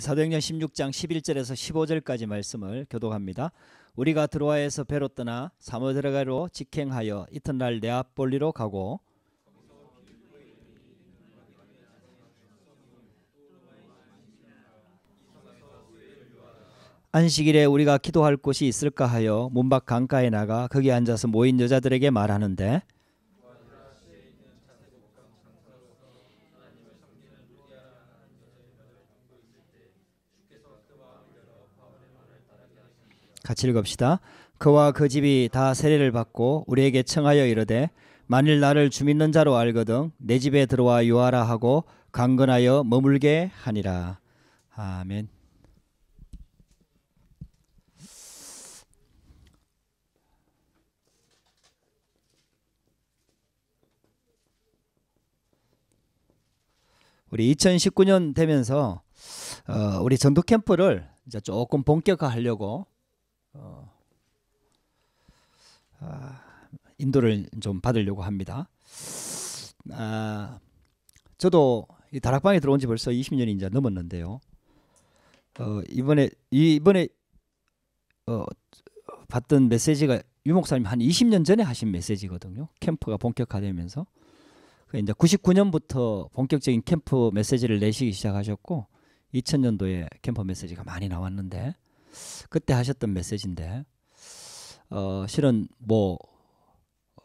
사도행전 16장 11절에서 15절까지 말씀을 교독합니다. 우리가 드로아에서 배로 떠나 사모드라가로 직행하여 이튿날 네아폴리로 가고 안식일에 우리가 기도할 곳이 있을까 하여 문밖 강가에 나가 거기 앉아서 모인 여자들에게 말하는데 같이 읽읍시다. 그와 그 집이 다 세례를 받고 우리에게 청하여 이르되 만일 나를 주 믿는 자로 알거든 내 집에 들어와 유하라 하고 강건하여 머물게 하니라. 아멘. 우리 2019년 되면서 어, 우리 전도 캠프를 이제 조금 본격화하려고 어, 아, 인도를 좀 받으려고 합니다. 아, 저도 이 다락방에 들어온 지 벌써 20년이 이제 넘었는데요. 어, 이번에 이번에 어, 봤던 메시지가 유 목사님 한 20년 전에 하신 메시지거든요. 캠프가 본격화되면서 그 이제 99년부터 본격적인 캠프 메시지를 내시기 시작하셨고 2000년도에 캠프 메시지가 많이 나왔는데 그때 하셨던 메시지인데 어, 실은 뭐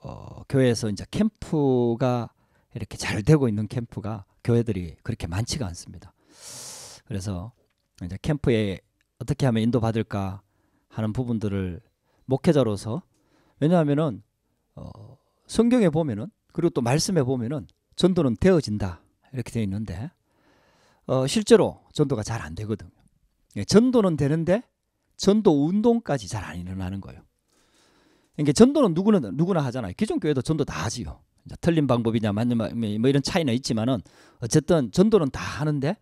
어, 교회에서 이제 캠프가 이렇게 잘 되고 있는 캠프가 교회들이 그렇게 많지가 않습니다. 그래서 이제 캠프에 어떻게 하면 인도받을까 하는 부분들을 목회자로서 왜냐하면은 어, 성경에 보면은 그리고 또 말씀에 보면은 전도는 되어진다 이렇게 되어 있는데 어, 실제로 전도가 잘 안 되거든요. 예, 전도는 되는데 전도 운동까지 잘 안 일어나는 거예요. 그러니까 전도는 누구나 누구나 하잖아요. 기존 교회도 전도 다 하지요. 틀린 방법이냐 맞는 뭐, 뭐 이런 차이는 있지만은 어쨌든 전도는 다 하는데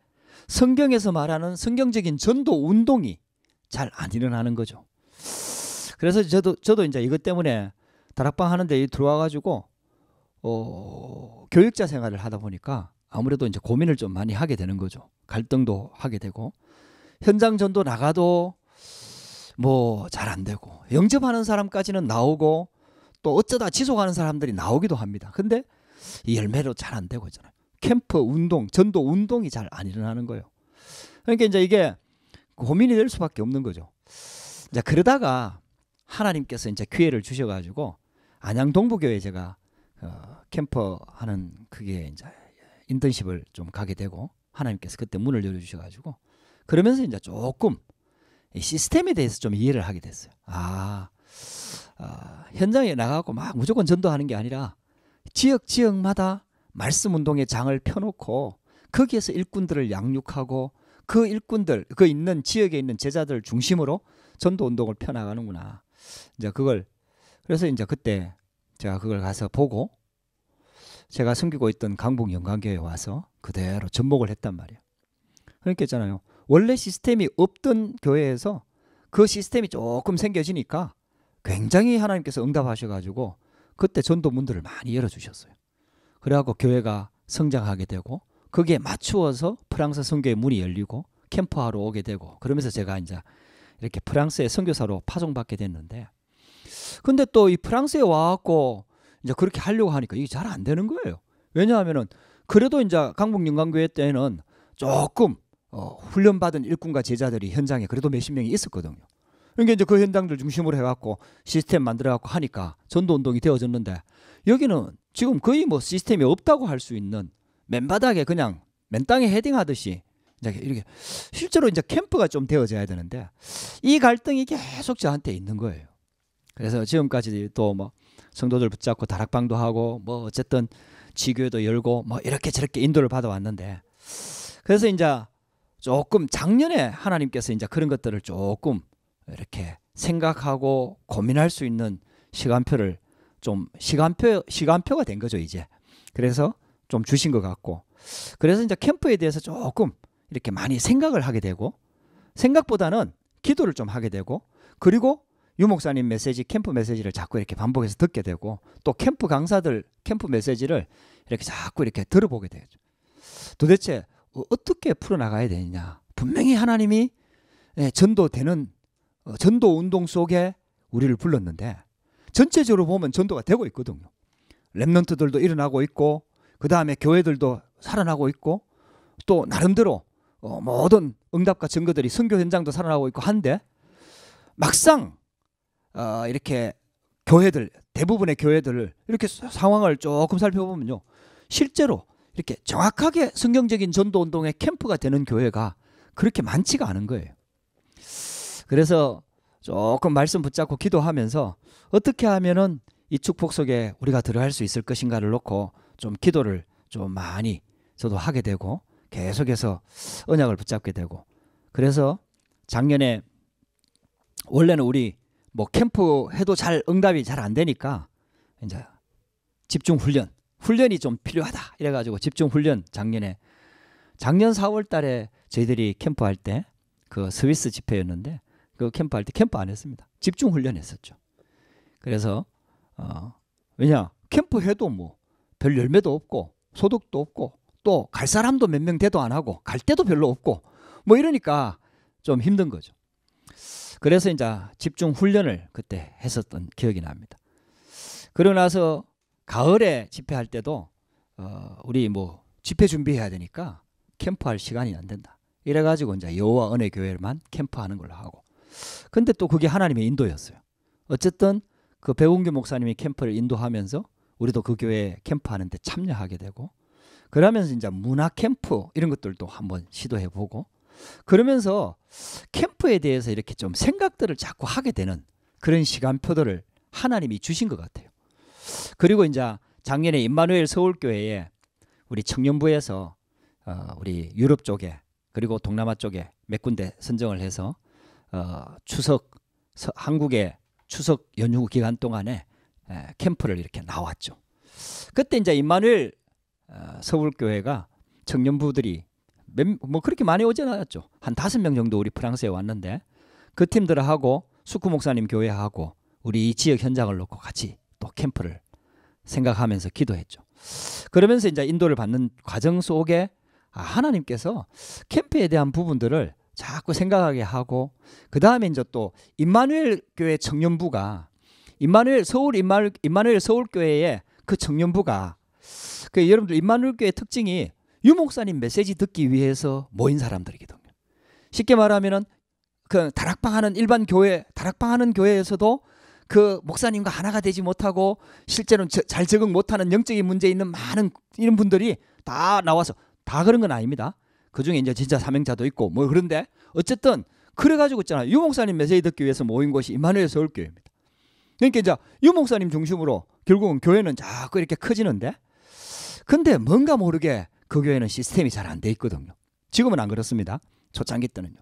성경에서 말하는 성경적인 전도 운동이 잘 안 일어나는 거죠. 그래서 저도 저도 이제 이것 때문에 다락방 하는데 들어와 가지고 어, 교육자 생활을 하다 보니까 아무래도 이제 고민을 좀 많이 하게 되는 거죠. 갈등도 하게 되고 현장 전도 나가도 뭐잘안 되고 영접하는 사람까지는 나오고 또 어쩌다 지속하는 사람들이 나오기도 합니다. 근데 열매로 잘 안 되고 있잖아요. 캠프 운동, 전도 운동이 잘 안 일어나는 거예요. 그러니까 이제 이게 고민이 될 수밖에 없는 거죠. 이 그러다가 하나님께서 이제 기회를 주셔가지고 안양 동부교회 제가 어, 캠퍼 하는 그게 이제 인턴십을 좀 가게 되고 하나님께서 그때 문을 열어주셔가지고 그러면서 이제 조금 시스템에 대해서 좀 이해를 하게 됐어요. 아, 아 현장에 나가고 막 무조건 전도하는 게 아니라 지역 지역마다 말씀 운동의 장을 펴놓고 거기에서 일꾼들을 양육하고 그 일꾼들 그 있는 지역에 있는 제자들 중심으로 전도 운동을 펴나가는구나. 이제 그걸 그래서 이제 그때 제가 그걸 가서 보고 제가 숨기고 있던 강북 영광교회 와서 그대로 접목을 했단 말이에요. 그러니까 있잖아요. 원래 시스템이 없던 교회에서 그 시스템이 조금 생겨지니까 굉장히 하나님께서 응답하셔가지고 그때 전도 문들을 많이 열어주셨어요. 그래갖고 교회가 성장하게 되고 거기에 맞추어서 프랑스 선교의 문이 열리고 캠프하러 오게 되고 그러면서 제가 이제 이렇게 프랑스의 선교사로 파송받게 됐는데 근데 또 이 프랑스에 와갖고 이제 그렇게 하려고 하니까 이게 잘 안 되는 거예요. 왜냐하면은 그래도 이제 강북 영광교회 때는 조금 어, 훈련받은 일꾼과 제자들이 현장에 그래도 몇십 명이 있었거든요. 그러니까 이제 그 현장들 중심으로 해갖고 시스템 만들어갖고 하니까 전도 운동이 되어졌는데 여기는 지금 거의 뭐 시스템이 없다고 할 수 있는 맨바닥에 그냥 맨땅에 헤딩하듯이 이제 이렇게 실제로 이제 캠프가 좀 되어져야 되는데 이 갈등이 계속 저한테 있는 거예요. 그래서 지금까지 또뭐 성도들 붙잡고 다락방도 하고 뭐 어쨌든 지교도 열고 뭐 이렇게 저렇게 인도를 받아왔는데 그래서 이제 조금 작년에 하나님께서 이제 그런 것들을 조금 이렇게 생각하고 고민할 수 있는 시간표를 좀 시간표 시간표가 된 거죠 이제 그래서 좀 주신 것 같고 그래서 이제 캠프에 대해서 조금 이렇게 많이 생각을 하게 되고 생각보다는 기도를 좀 하게 되고 그리고 유 목사님 메시지 캠프 메시지를 자꾸 이렇게 반복해서 듣게 되고 또 캠프 강사들 캠프 메시지를 이렇게 자꾸 이렇게 들어보게 되죠 도대체 어, 어떻게 풀어나가야 되느냐. 분명히 하나님이 예, 전도되는 어, 전도 운동 속에 우리를 불렀는데 전체적으로 보면 전도가 되고 있거든요. 랩런트들도 일어나고 있고 그 다음에 교회들도 살아나고 있고 또 나름대로 어, 모든 응답과 증거들이 선교 현장도 살아나고 있고 한데 막상 이렇게 교회들 대부분의 교회들을 이렇게 상황을 조금 살펴보면요 실제로 이렇게 정확하게 성경적인 전도 운동의 캠프가 되는 교회가 그렇게 많지가 않은 거예요. 그래서 조금 말씀 붙잡고 기도하면서 어떻게 하면은 이 축복 속에 우리가 들어갈 수 있을 것인가를 놓고 좀 기도를 좀 많이 저도 하게 되고 계속해서 언약을 붙잡게 되고 그래서 작년에 원래는 우리 뭐 캠프 해도 잘 응답이 잘 안 되니까 이제 집중 훈련 훈련이 좀 필요하다 이래가지고 집중 훈련 작년에 작년 4월달에 저희들이 캠프할 때 그 스위스 집회였는데 그 캠프할 때 캠프 안 했습니다. 집중 훈련했었죠. 그래서 어 왜냐 캠프 해도 뭐 별 열매도 없고 소득도 없고 또 갈 사람도 몇 명 돼도 안 하고 갈때도 별로 없고 뭐 이러니까 좀 힘든 거죠. 그래서 이제 집중 훈련을 그때 했었던 기억이 납니다. 그러고 나서 가을에 집회할 때도 어, 우리 뭐 집회 준비해야 되니까 캠프할 시간이 안 된다. 이래가지고 이제 여호와 은혜 교회만 캠프하는 걸로 하고. 근데 또 그게 하나님의 인도였어요. 어쨌든 그 배운규 목사님이 캠프를 인도하면서 우리도 그 교회 캠프하는데 참여하게 되고 그러면서 이제 문화 캠프 이런 것들도 한번 시도해 보고 그러면서 캠프에 대해서 이렇게 좀 생각들을 자꾸 하게 되는 그런 시간표들을 하나님이 주신 것 같아요. 그리고 이제 작년에 임마누엘 서울교회에 우리 청년부에서 어, 우리 유럽 쪽에 그리고 동남아 쪽에 몇 군데 선정을 해서 어, 추석 서, 한국의 추석 연휴 기간 동안에 에, 캠프를 이렇게 나왔죠. 그때 이제 임마누엘 어, 서울교회가 청년부들이 몇, 뭐 그렇게 많이 오지 않았죠. 한 다섯 명 정도 우리 프랑스에 왔는데 그 팀들하고 수쿠 목사님 교회하고 우리 이 지역 현장을 놓고 같이 또 캠프를 생각하면서 기도했죠. 그러면서 이제 인도를 받는 과정 속에 아, 하나님께서 캠프에 대한 부분들을 자꾸 생각하게 하고 그 다음에 이제 또 임마누엘 교회 청년부가 임마누엘 서울 임마, 임마누엘 서울 교회의 그 청년부가 그 여러분들 임마누엘 교회 특징이 유목사님 메시지 듣기 위해서 모인 사람들이거든요. 쉽게 말하면은 그 다락방하는 일반 교회 다락방하는 교회에서도 그 목사님과 하나가 되지 못하고 실제로잘 적응 못하는 영적인 문제 있는 많은 이런 분들이 다 나와서 다 그런 건 아닙니다. 그 중에 이제 진짜 사명자도 있고 뭐 그런데 어쨌든 그래가지고 있잖아요. 유 목사님 메시지 듣기 위해서 모인 곳이 이만희 서울교회입니다. 그러니까 이제 유 목사님 중심으로 결국은 교회는 자꾸 이렇게 커지는데 근데 뭔가 모르게 그 교회는 시스템이 잘 안 돼 있거든요. 지금은 안 그렇습니다. 초창기 때는요.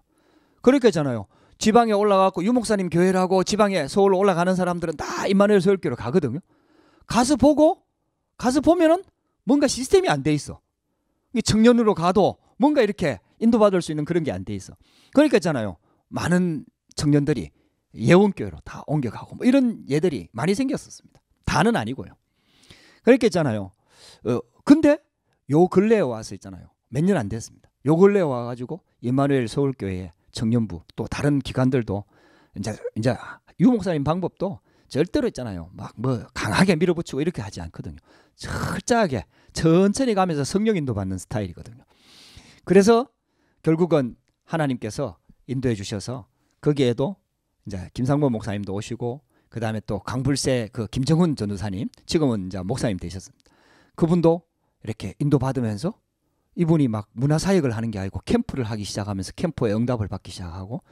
그렇게 했잖아요. 지방에 올라가고 유목사님 교회를 하고 지방에 서울로 올라가는 사람들은 다이마누엘 서울교로 가거든요. 가서 보고 가서 보면은 뭔가 시스템이 안 돼 있어. 청년으로 가도 뭔가 이렇게 인도받을 수 있는 그런 게 안 돼 있어. 그러니까 있잖아요. 많은 청년들이 예원교회로 다 옮겨가고 뭐 이런 예들이 많이 생겼었습니다. 다는 아니고요. 그러니 있잖아요. 어, 근데 요 근래에 와서 있잖아요. 몇 년 안 됐습니다. 요 근래에 와가지고 이마누엘 서울교회에 청년부 또 다른 기관들도 이제 이제 유목사님 방법도 절대로 있잖아요. 막 뭐 강하게 밀어붙이고 이렇게 하지 않거든요. 철저하게 천천히 가면서 성령 인도 받는 스타일이거든요. 그래서 결국은 하나님께서 인도해 주셔서 거기에도 이제 김상범 목사님도 오시고 그 다음에 또 강불세 그 김정훈 전도사님 지금은 이제 목사님 되셨습니다. 그분도 이렇게 인도 받으면서 이분이 막 문화 사역을 하는 게 아니고 캠프를 하기 시작하면서 캠프에 응답을 받기 시작하고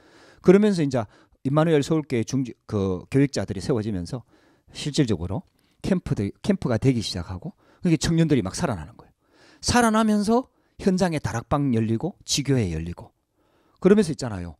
그러면서 이제 임마누엘 서울교회 중지 그 교육자들이 세워지면서 실질적으로 캠프들 캠프가 되기 시작하고 그게 청년들이 막 살아나는 거예요. 살아나면서 현장에 다락방 열리고 지교회 열리고 그러면서 있잖아요.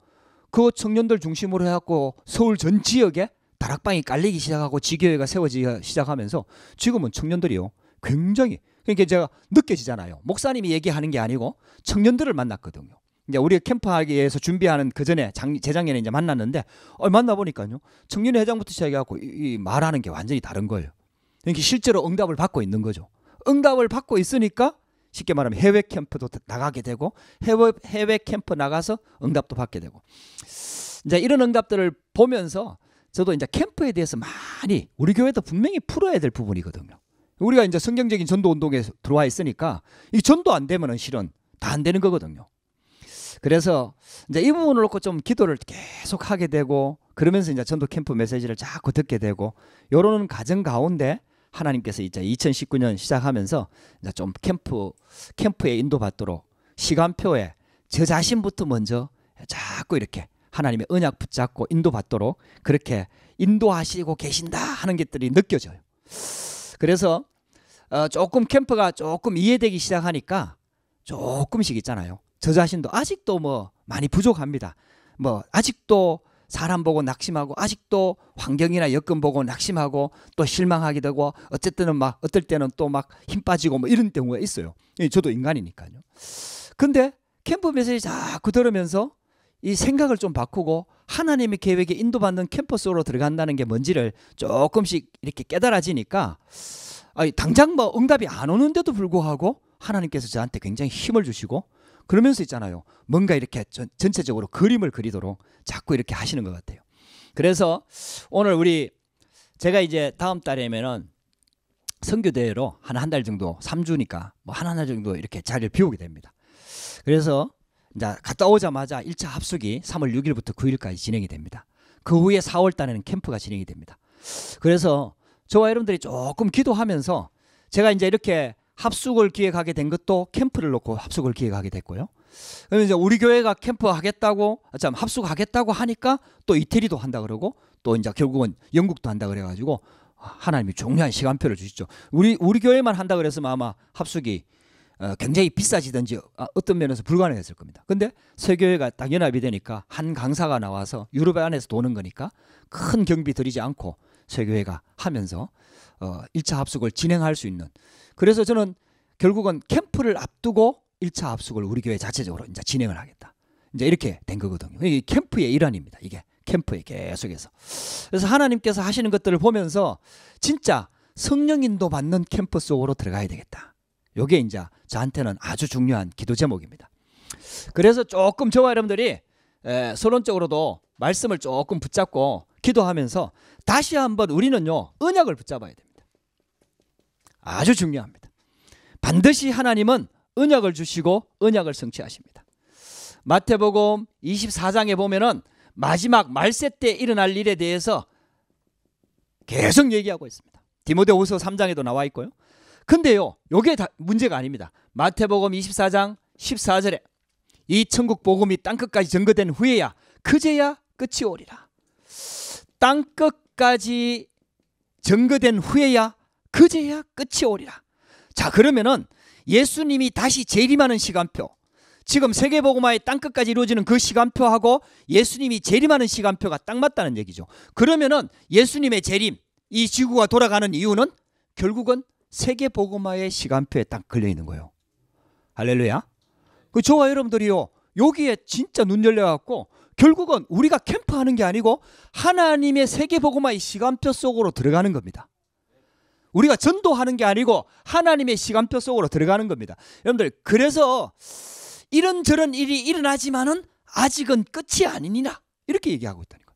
그 청년들 중심으로 해갖고 서울 전 지역에 다락방이 깔리기 시작하고 지교회가 세워지기 시작하면서 지금은 청년들이요 굉장히 그러니까 제가 느껴지잖아요. 목사님이 얘기하는 게 아니고 청년들을 만났거든요. 이제 우리가 캠프하기위해서 준비하는 그 전에 재작년에 이제 만났는데 어, 만나보니까요. 청년회장부터 시작해갖고 이, 이 말하는 게 완전히 다른 거예요. 그러니까 실제로 응답을 받고 있는 거죠. 응답을 받고 있으니까 쉽게 말하면 해외 캠프도 나가게 되고 해외, 해외 캠프 나가서 응답도 받게 되고 이제 이런 응답들을 보면서 저도 이제 캠프에 대해서 많이 우리 교회도 분명히 풀어야 될 부분이거든요. 우리가 이제 성경적인 전도 운동에 들어와 있으니까 이 전도 안 되면은 실은 다 안 되는 거거든요. 그래서 이제 이 부분을 놓고 좀 기도를 계속 하게 되고 그러면서 이제 전도 캠프 메시지를 자꾸 듣게 되고 요런 가정 가운데 하나님께서 이제 2019년 시작하면서 이제 좀 캠프 캠프에 인도받도록 시간표에 저 자신부터 먼저 자꾸 이렇게 하나님의 은약 붙잡고 인도받도록 그렇게 인도하시고 계신다 하는 것들이 느껴져요. 그래서 어, 조금 캠프가 조금 이해되기 시작하니까 조금씩 있잖아요. 저 자신도 아직도 뭐 많이 부족합니다. 뭐 아직도 사람 보고 낙심하고 아직도 환경이나 여건 보고 낙심하고 또 실망하기도 하고 어쨌든 막 어떨 때는 또 막 힘 빠지고 뭐 이런 경우가 있어요. 예, 저도 인간이니까요. 근데 캠프 메시지 자꾸 들으면서 이 생각을 좀 바꾸고 하나님의 계획에 인도받는 캠퍼스로 들어간다는 게 뭔지를 조금씩 이렇게 깨달아지니까 아니, 당장 뭐 응답이 안 오는데도 불구하고 하나님께서 저한테 굉장히 힘을 주시고 그러면서 있잖아요. 뭔가 이렇게 전, 전체적으로 그림을 그리도록 자꾸 이렇게 하시는 것 같아요. 그래서 오늘 우리 제가 이제 다음 달에면은 선교대회로 한 한 달 정도 3주니까 뭐 하나하나 정도 이렇게 자리를 비우게 됩니다. 그래서 이제 갔다 오자마자 1차 합숙이 3월 6일부터 9일까지 진행이 됩니다. 그 후에 4월 달에는 캠프가 진행이 됩니다. 그래서 저와 여러분들이 조금 기도하면서 제가 이제 이렇게 합숙을 기획하게 된 것도 캠프를 놓고 합숙을 기획하게 됐고요. 그러면 이제 우리 교회가 캠프 하겠다고 아, 참 합숙하겠다고 하니까 또 이태리도 한다 그러고 또 이제 결국은 영국도 한다 그래 가지고 아, 하나님이 중요한 시간표를 주시죠. 우리 우리 교회만 한다 그래서 아마 합숙이 어, 굉장히 비싸지든지 아, 어떤 면에서 불가능했을 겁니다. 근데 세교회가 딱 연합이 되니까 한 강사가 나와서 유럽 안에서 도는 거니까 큰 경비 들이지 않고 세교회가 하면서 1차 어, 합숙을 진행할 수 있는 그래서 저는 결국은 캠프를 앞두고 1차 합숙을 우리 교회 자체적으로 이제 진행을 하겠다. 이제 이렇게 된 거거든요. 이 캠프의 일환입니다. 이게 캠프에 계속해서. 그래서 하나님께서 하시는 것들을 보면서 진짜 성령 인도 받는 캠프 속으로 들어가야 되겠다. 요게 이제 저한테는 아주 중요한 기도 제목입니다. 그래서 조금 저와 여러분들이 에, 서론적으로도 말씀을 조금 붙잡고 기도하면서 다시 한번 우리는요 은약을 붙잡아야 됩니다. 아주 중요합니다. 반드시 하나님은 은약을 주시고 은약을 성취하십니다. 마태복음 24장에 보면은 마지막 말세 때 일어날 일에 대해서 계속 얘기하고 있습니다. 디모데후서 3장에도 나와 있고요. 근데요, 요게 다 문제가 아닙니다. 마태복음 24장 14절에 이 천국 복음이 땅끝까지 전거된 후에야 그제야 끝이 오리라. 땅끝까지 전거된 후에야 그제야 끝이 오리라. 자, 그러면은 예수님이 다시 재림하는 시간표. 지금 세계복음화의 땅끝까지 이루어지는 그 시간표하고 예수님이 재림하는 시간표가 딱 맞다는 얘기죠. 그러면은 예수님의 재림, 이 지구가 돌아가는 이유는 결국은 세계 보음화의 시간표에 딱 걸려 있는 거예요. 할렐루야. 그 저와 여러분들이요. 여기에 진짜 눈 열려 갖고 결국은 우리가 캠프하는 게 아니고 하나님의 세계 보음화의 시간표 속으로 들어가는 겁니다. 우리가 전도하는 게 아니고 하나님의 시간표 속으로 들어가는 겁니다. 여러분들 그래서 이런저런 일이 일어나지만은 아직은 끝이 아니니라 이렇게 얘기하고 있다는 거예요.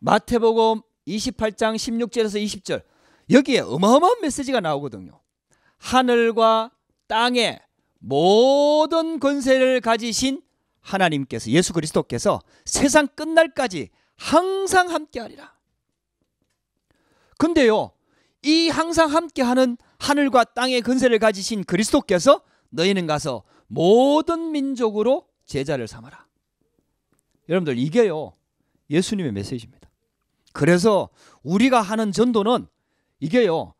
마태복음 28장 16절에서 20절 여기에 어마어마한 메시지가 나오거든요. 하늘과 땅의 모든 권세를 가지신 하나님께서 예수 그리스도께서 세상 끝날까지 항상 함께하리라. 근데요. 이 항상 함께하는 하늘과 땅의 근세를 가지신 그리스도께서 너희는 가서 모든 민족으로 제자를 삼아라. 여러분들 이게요. 예수님의 메시지입니다. 그래서 우리가 하는 전도는 이게요.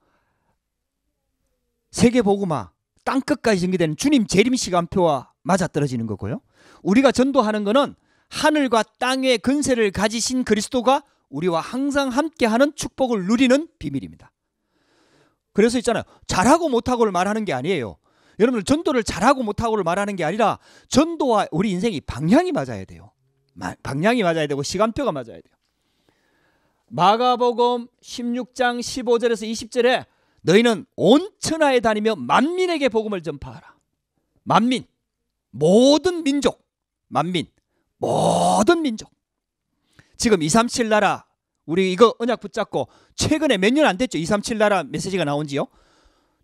세계 복음화 땅 끝까지 전개되는 주님 재림 시간표와 맞아떨어지는 거고요. 우리가 전도하는 거는 하늘과 땅의 근세를 가지신 그리스도가 우리와 항상 함께하는 축복을 누리는 비밀입니다. 그래서 있잖아요. 잘하고 못하고를 말하는 게 아니에요. 여러분들 전도를 잘하고 못하고를 말하는 게 아니라 전도와 우리 인생이 방향이 맞아야 돼요. 방향이 맞아야 되고 시간표가 맞아야 돼요. 마가복음 16장 15절에서 20절에 너희는 온 천하에 다니며 만민에게 복음을 전파하라. 만민 모든 민족 만민 모든 민족 지금 237 나라 우리 이거 언약 붙잡고 최근에 몇 년 안 됐죠 237 나라 메시지가 나온지요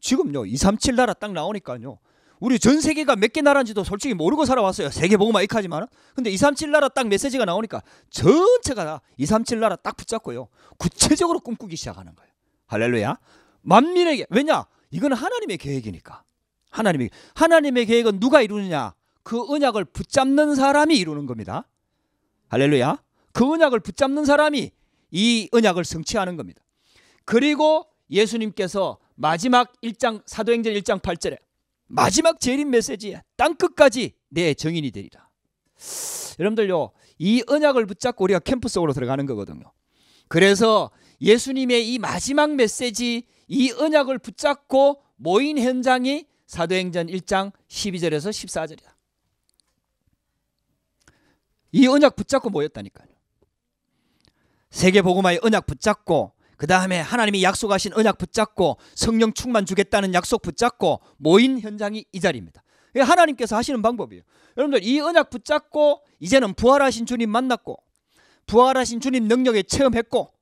지금요 237 나라 딱 나오니까요 우리 전 세계가 몇 개 나라인지도 솔직히 모르고 살아왔어요. 세계보고마이크하지만 근데 237 나라 딱 메시지가 나오니까 전체가 다237 나라 딱 붙잡고요. 구체적으로 꿈꾸기 시작하는 거예요. 할렐루야. 만민에게. 왜냐? 이건 하나님의 계획이니까. 하나님의, 하나님의 계획은 누가 이루느냐? 그은약을 붙잡는 사람이 이루는 겁니다. 할렐루야. 그은약을 붙잡는 사람이 이은약을 성취하는 겁니다. 그리고 예수님께서 마지막 1장 사도행전 1장 8절에 마지막 재림 메시지 땅끝까지 내 정인이 되리라. 여러분들요. 이 언약을 붙잡고 우리가 캠프 속으로 들어가는 거거든요. 그래서 예수님의 이 마지막 메시지 이 언약을 붙잡고 모인 현장이 사도행전 1장 12절에서 14절이다. 이 언약 붙잡고 모였다니까요. 세계 복음화의 언약 붙잡고 그 다음에 하나님이 약속하신 언약 붙잡고 성령 충만 주겠다는 약속 붙잡고 모인 현장이 이 자리입니다. 하나님께서 하시는 방법이에요. 여러분들 이 언약 붙잡고 이제는 부활하신 주님 만났고 부활하신 주님 능력에 체험했고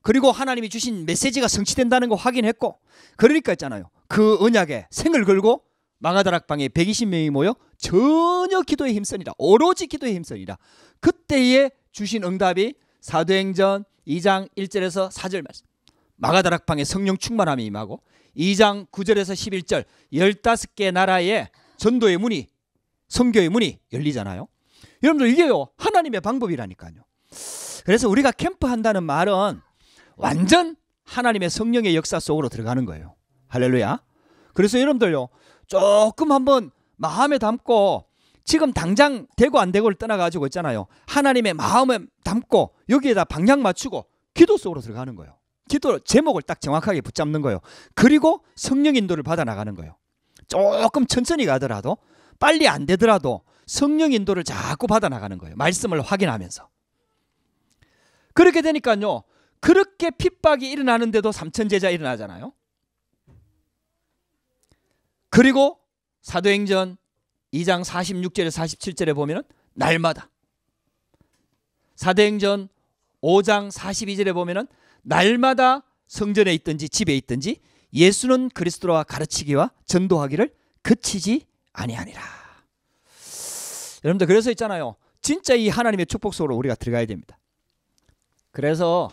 그리고 하나님이 주신 메시지가 성취된다는 거 확인했고 그러니까 있잖아요. 그 언약에 생을 걸고 망하다락방에 120명이 모여 전혀 기도에 힘쓰니라. 오로지 기도에 힘쓰니라. 그때에 주신 응답이 사도행전 2장 1절에서 4절 말씀. 마가다락방에 성령 충만함이 임하고 2장 9절에서 11절 15개 나라의 전도의 문이 성교의 문이 열리잖아요. 여러분들 이게요. 하나님의 방법이라니까요. 그래서 우리가 캠프 한다는 말은 완전 하나님의 성령의 역사 속으로 들어가는 거예요. 할렐루야. 그래서 여러분들요. 조금 한번 마음에 담고 지금 당장 되고 안 되고를 떠나가지고 있잖아요. 하나님의 마음에 담고 여기에다 방향 맞추고 기도 속으로 들어가는 거예요. 기도 제목을 딱 정확하게 붙잡는 거예요. 그리고 성령 인도를 받아 나가는 거예요. 조금 천천히 가더라도 빨리 안 되더라도 성령 인도를 자꾸 받아 나가는 거예요. 말씀을 확인하면서. 그렇게 되니까요. 그렇게 핍박이 일어나는데도 삼천 제자 일어나잖아요. 그리고 사도행전 2장 46절에 47절에 보면 날마다 사대행전 5장 42절에 보면 날마다 성전에 있든지 집에 있든지 예수는 그리스도와 가르치기와 전도하기를 그치지 아니하니라. 여러분들 그래서 있잖아요. 진짜 이 하나님의 축복 속으로 우리가 들어가야 됩니다. 그래서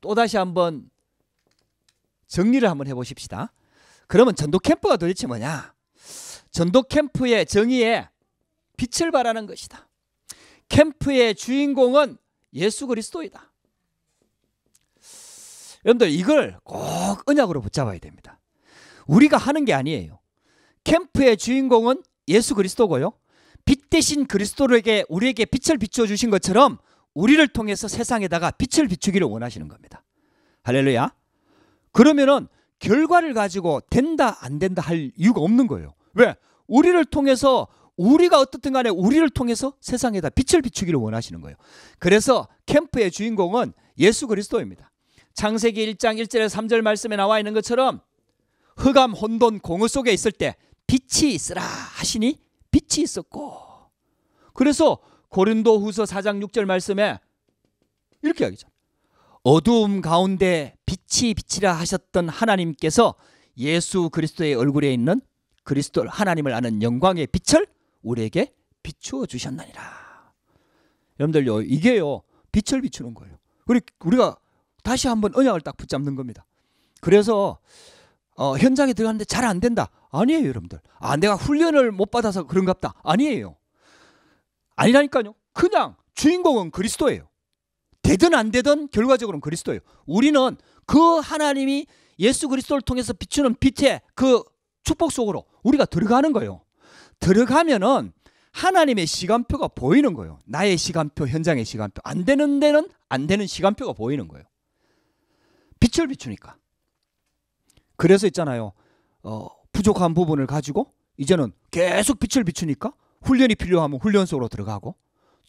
또 다시 한번 정리를 한번 해보십시다. 그러면 전도 캠프가 도대체 뭐냐? 전도 캠프의 정의에 빛을 발하는 것이다. 캠프의 주인공은 예수 그리스도이다. 여러분들 이걸 꼭은약으로 붙잡아야 됩니다. 우리가 하는 게 아니에요. 캠프의 주인공은 예수 그리스도고요. 빛 대신 그리스도에게 우리에게 빛을 비춰 주신 것처럼 우리를 통해서 세상에다가 빛을 비추기를 원하시는 겁니다. 할렐루야. 그러면은 결과를 가지고 된다 안 된다 할 이유가 없는 거예요. 왜? 우리를 통해서 우리가 어떻든 간에 우리를 통해서 세상에다 빛을 비추기를 원하시는 거예요. 그래서 캠프의 주인공은 예수 그리스도입니다. 창세기 1장 1절에 3절 말씀에 나와 있는 것처럼 흑암 혼돈 공허 속에 있을 때 빛이 있으라 하시니 빛이 있었고 그래서 고린도 후서 4장 6절 말씀에 이렇게 하기죠. 어두움 가운데 빛이 비치라 하셨던 하나님께서 예수 그리스도의 얼굴에 있는 그리스도 하나님을 아는 영광의 빛을 우리에게 비추어 주셨나니라. 여러분들요 이게요 빛을 비추는 거예요. 우리 우리가 다시 한번 언약을 딱 붙잡는 겁니다. 그래서 어, 현장에 들어갔는데 잘 안 된다. 아니에요, 여러분들. 아, 내가 훈련을 못 받아서 그런갑다. 아니에요. 아니라니까요. 그냥 주인공은 그리스도예요. 되든 안 되든 결과적으로는 그리스도예요. 우리는 그 하나님이 예수 그리스도를 통해서 비추는 빛의 그 축복 속으로 우리가 들어가는 거예요. 들어가면은 하나님의 시간표가 보이는 거예요. 나의 시간표, 현장의 시간표. 안 되는 데는 안 되는 시간표가 보이는 거예요. 빛을 비추니까. 그래서 있잖아요. 어, 부족한 부분을 가지고 이제는 계속 빛을 비추니까 훈련이 필요하면 훈련 속으로 들어가고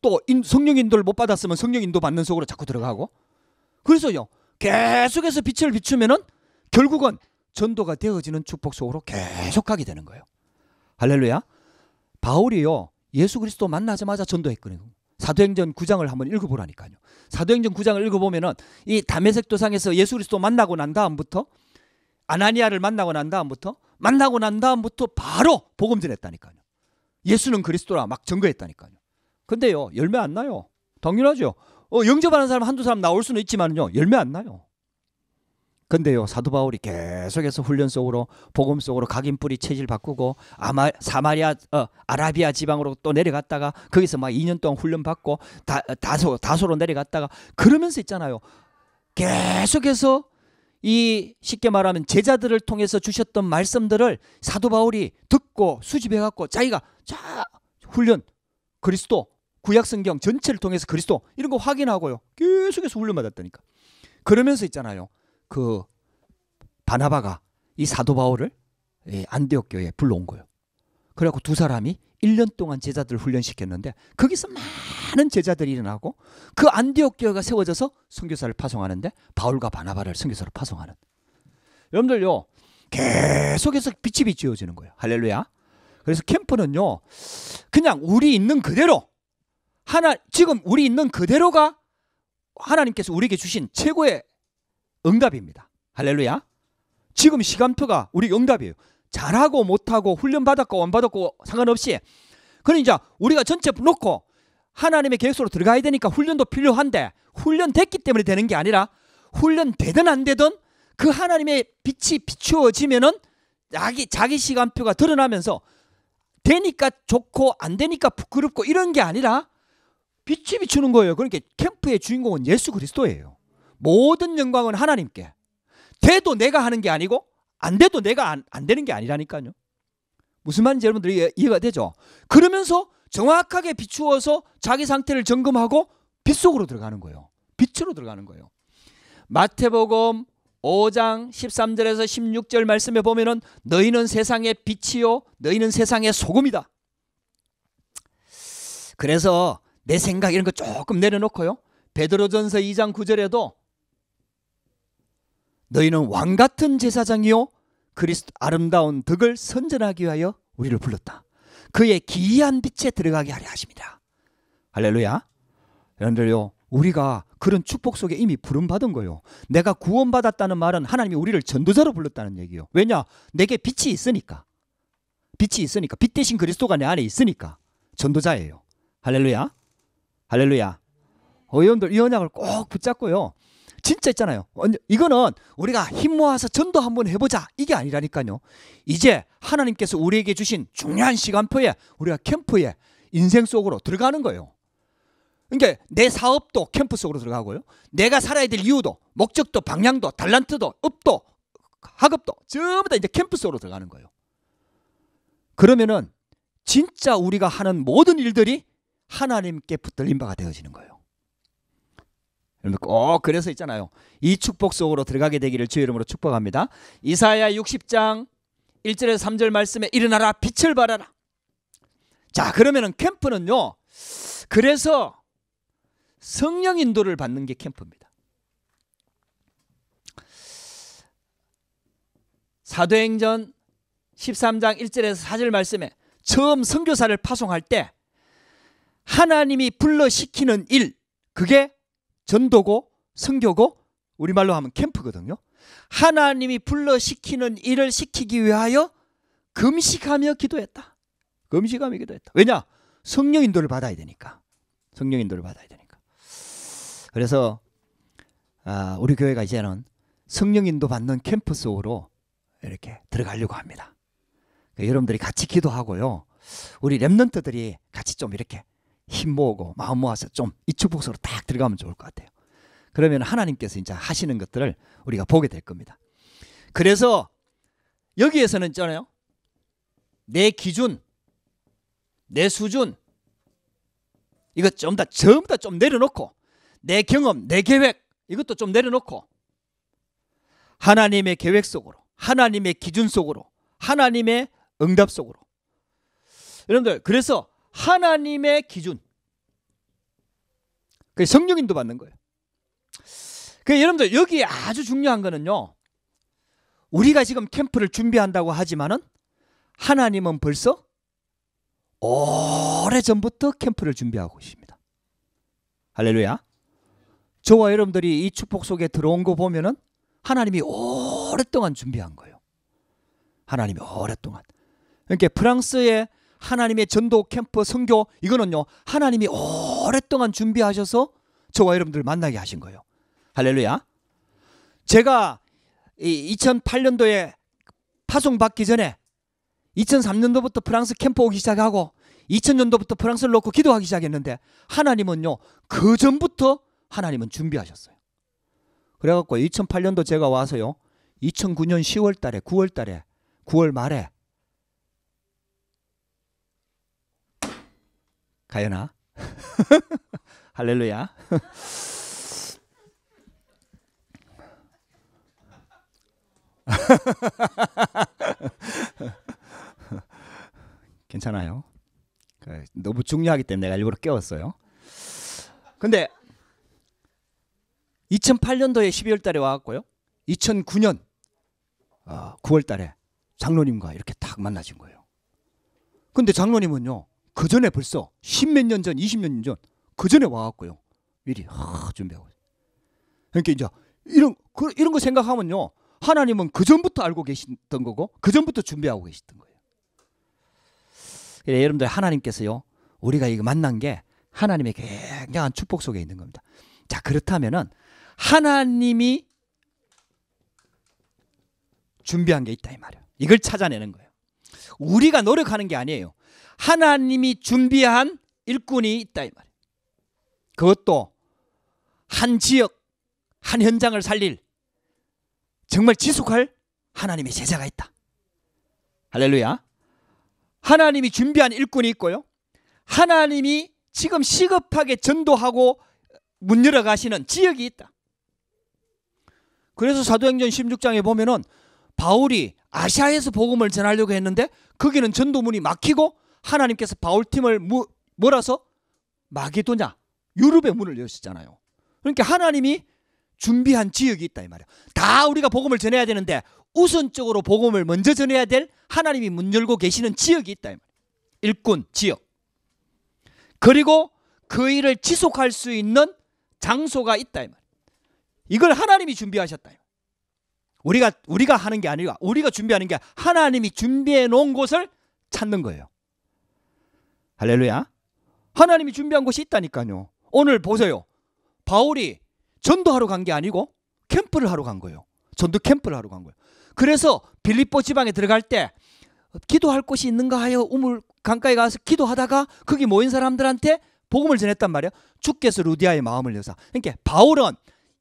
또 성령 인도를 못 받았으면 성령 인도 받는 속으로 자꾸 들어가고 그래서요. 계속해서 빛을 비추면은 결국은 전도가 되어지는 축복 속으로 계속 가게 되는 거예요. 할렐루야. 바울이요. 예수 그리스도 만나자마자 전도했거든요. 사도행전 9장을 한번 읽어보라니까요. 사도행전 9장을 읽어보면은 이 담에색 도상에서 예수 그리스도 만나고 난 다음부터 아나니아를 만나고 난 다음부터 만나고 난 다음부터 바로 복음 전했다니까요. 예수는 그리스도라 막 증거했다니까요. 근데요 열매 안 나요. 당연하죠. 어, 영접하는 사람 한두 사람 나올 수는 있지만요 열매 안 나요. 근데요 사도 바울이 계속해서 훈련 속으로 복음 속으로 각인 뿌리 체질 바꾸고 아마 사마리아 어, 아라비아 지방으로 또 내려갔다가 거기서 막 2년 동안 훈련 받고 다, 다소 다소로 내려갔다가 그러면서 있잖아요 계속해서 이 쉽게 말하면 제자들을 통해서 주셨던 말씀들을 사도 바울이 듣고 수집해 갖고 자기가 자 훈련 그리스도 구약 성경 전체를 통해서 그리스도 이런 거 확인하고요. 계속해서 훈련 받았다니까. 그러면서 있잖아요. 그 바나바가 이 사도 바울을 예, 안디옥 교회에 불러온 거예요. 그래갖고 두 사람이 1년 동안 제자들을 훈련시켰는데 거기서 많은 제자들이 일어나고 그 안디옥 교회가 세워져서 선교사를 파송하는데 바울과 바나바를 선교사로 파송하는 여러분들요 계속해서 빛이 비추어지는 거예요 할렐루야 그래서 캠프는요 그냥 우리 있는 그대로 하나 지금 우리 있는 그대로가 하나님께서 우리에게 주신 최고의 응답입니다. 할렐루야. 지금 시간표가 우리 응답이에요. 잘하고 못하고 훈련받았고 안 받았고 상관없이 그럼 이제 우리가 전체 놓고 하나님의 계획으로 들어가야 되니까 훈련도 필요한데 훈련됐기 때문에 되는 게 아니라 훈련되든 안 되든 그 하나님의 빛이 비추어지면은 자기 자기 시간표가 드러나면서 되니까 좋고 안 되니까 부끄럽고 이런 게 아니라 빛이 비추는 거예요. 그러니까 캠프의 주인공은 예수 그리스도예요. 모든 영광은 하나님께. 돼도 내가 하는 게 아니고 안 돼도 내가 안, 안 되는 게 아니라니까요. 무슨 말인지 여러분들이 이해가 되죠? 그러면서 정확하게 비추어서 자기 상태를 점검하고 빛 속으로 들어가는 거예요. 빛으로 들어가는 거예요. 마태복음 5장 13절에서 16절 말씀에 보면은 너희는 세상의 빛이요 너희는 세상의 소금이다. 그래서 내 생각 이런 거 조금 내려놓고요. 베드로전서 2장 9절에도 너희는 왕 같은 제사장이요 그리스도 아름다운 덕을 선전하기 위하여 우리를 불렀다. 그의 기이한 빛에 들어가게 하려 하십니다. 할렐루야. 여러분들요. 우리가 그런 축복 속에 이미 부름 받은 거요. 내가 구원 받았다는 말은 하나님이 우리를 전도자로 불렀다는 얘기요. 왜냐? 내게 빛이 있으니까. 빛이 있으니까. 빛 대신 그리스도가 내 안에 있으니까 전도자예요. 할렐루야. 할렐루야. 어, 여러분들 이 언약을 꼭 붙잡고요. 진짜 있잖아요. 이거는 우리가 힘 모아서 전도 한번 해보자. 이게 아니라니까요. 이제 하나님께서 우리에게 주신 중요한 시간표에 우리가 캠프에 인생 속으로 들어가는 거예요. 그러니까 내 사업도 캠프 속으로 들어가고요. 내가 살아야 될 이유도, 목적도, 방향도, 달란트도, 업도, 학업도 전부 다 이제 캠프 속으로 들어가는 거예요. 그러면은 진짜 우리가 하는 모든 일들이 하나님께 붙들린 바가 되어지는 거예요. 여러분 꼭 어, 그래서 있잖아요. 이 축복 속으로 들어가게 되기를 주의 이름으로 축복합니다. 이사야 60장 1절에서 3절 말씀에 일어나라 빛을 발하라. 자, 그러면 캠프는요. 그래서 성령 인도를 받는 게 캠프입니다. 사도행전 13장 1절에서 4절 말씀에 처음 선교사를 파송할 때 하나님이 불러 시키는 일 그게 전도고 성교고 우리말로 하면 캠프거든요. 하나님이 불러 시키는 일을 시키기 위하여 금식하며 기도했다. 금식하며 기도했다. 왜냐? 성령 인도를 받아야 되니까. 성령 인도를 받아야 되니까. 그래서 아, 우리 교회가 이제는 성령 인도 받는 캠프 속으로 이렇게 들어가려고 합니다. 그 여러분들이 같이 기도하고요. 우리 랩런트들이 같이 좀 이렇게 힘 모으고 마음 모아서 좀 이축복 속으로 딱 들어가면 좋을 것 같아요. 그러면 하나님께서 이제 하시는 것들을 우리가 보게 될 겁니다. 그래서 여기에서는 있잖아요. 내 기준, 내 수준 이것좀다 전부 다 좀 내려놓고 내 경험, 내 계획 이것도 좀 내려놓고 하나님의 계획 속으로 하나님의 기준 속으로 하나님의 응답 속으로 여러분들 그래서 하나님의 기준. 그 성령 인도 받는 거예요. 그 여러분들 여기 아주 중요한 거는요. 우리가 지금 캠프를 준비한다고 하지만은 하나님은 벌써 오래 전부터 캠프를 준비하고 있습니다. 할렐루야. 저와 여러분들이 이 축복 속에 들어온 거 보면은 하나님이 오랫동안 준비한 거예요. 하나님이 오랫동안. 그러니까 프랑스의 하나님의 전도 캠프 선교 이거는요 하나님이 오랫동안 준비하셔서 저와 여러분들 만나게 하신 거예요. 할렐루야. 제가 2008년도에 파송받기 전에 2003년도부터 프랑스 캠프 오기 시작하고 2000년도부터 프랑스를 놓고 기도하기 시작했는데 하나님은요 그 전부터 하나님은 준비하셨어요. 그래갖고 2008년도 제가 와서요 2009년 10월달에 9월달에 9월 말에 가연아. 할렐루야. 괜찮아요. 그, 너무 중요하기 때문에 내가 일부러 깨웠어요. 근데 2008년도에 12월 달에 와갖고요. 2009년 9월 어, 달에 장로님과 이렇게 딱 만나신 거예요. 근데 장로님은요. 그 전에 벌써 십몇 년 전, 이십 년 전, 그 전에 와갖고요. 미리 아, 준비하고. 그러니까 이제 이런 그, 이런 거 생각하면요. 하나님은 그 전부터 알고 계시던 거고 그 전부터 준비하고 계시던 거예요. 그래 여러분들 하나님께서요. 우리가 이거 만난 게 하나님의 굉장한 축복 속에 있는 겁니다. 자, 그렇다면은 하나님이 준비한 게 있다 이말이에요 이걸 찾아내는 거예요. 우리가 노력하는 게 아니에요. 하나님이 준비한 일꾼이 있다 이 말이에요. 그것도 한 지역, 한 현장을 살릴 정말 지속할 하나님의 제자가 있다. 할렐루야. 하나님이 준비한 일꾼이 있고요. 하나님이 지금 시급하게 전도하고 문 열어 가시는 지역이 있다. 그래서 사도행전 16장에 보면은 바울이 아시아에서 복음을 전하려고 했는데 거기는 전도문이 막히고 하나님께서 바울팀을 무, 몰아서 마게도냐 유럽의 문을 여시잖아요. 그러니까 하나님이 준비한 지역이 있다 이 말이야. 다 우리가 복음을 전해야 되는데 우선적으로 복음을 먼저 전해야 될 하나님이 문 열고 계시는 지역이 있다 이 말이야. 일꾼 지역. 그리고 그 일을 지속할 수 있는 장소가 있다 이 말이야. 이걸 하나님이 준비하셨다. 우리가 우리가 하는 게 아니라 우리가 준비하는 게 하나님이 준비해 놓은 곳을 찾는 거예요. 할렐루야. 하나님이 준비한 곳이 있다니까요. 오늘 보세요. 바울이 전도하러 간 게 아니고 캠프를 하러 간 거예요. 전도 캠프를 하러 간 거예요. 그래서 빌립보 지방에 들어갈 때 기도할 곳이 있는가 하여 우물 강가에 가서 기도하다가 거기 모인 사람들한테 복음을 전했단 말이에요 주께서 루디아의 마음을 여사. 그러니까 바울은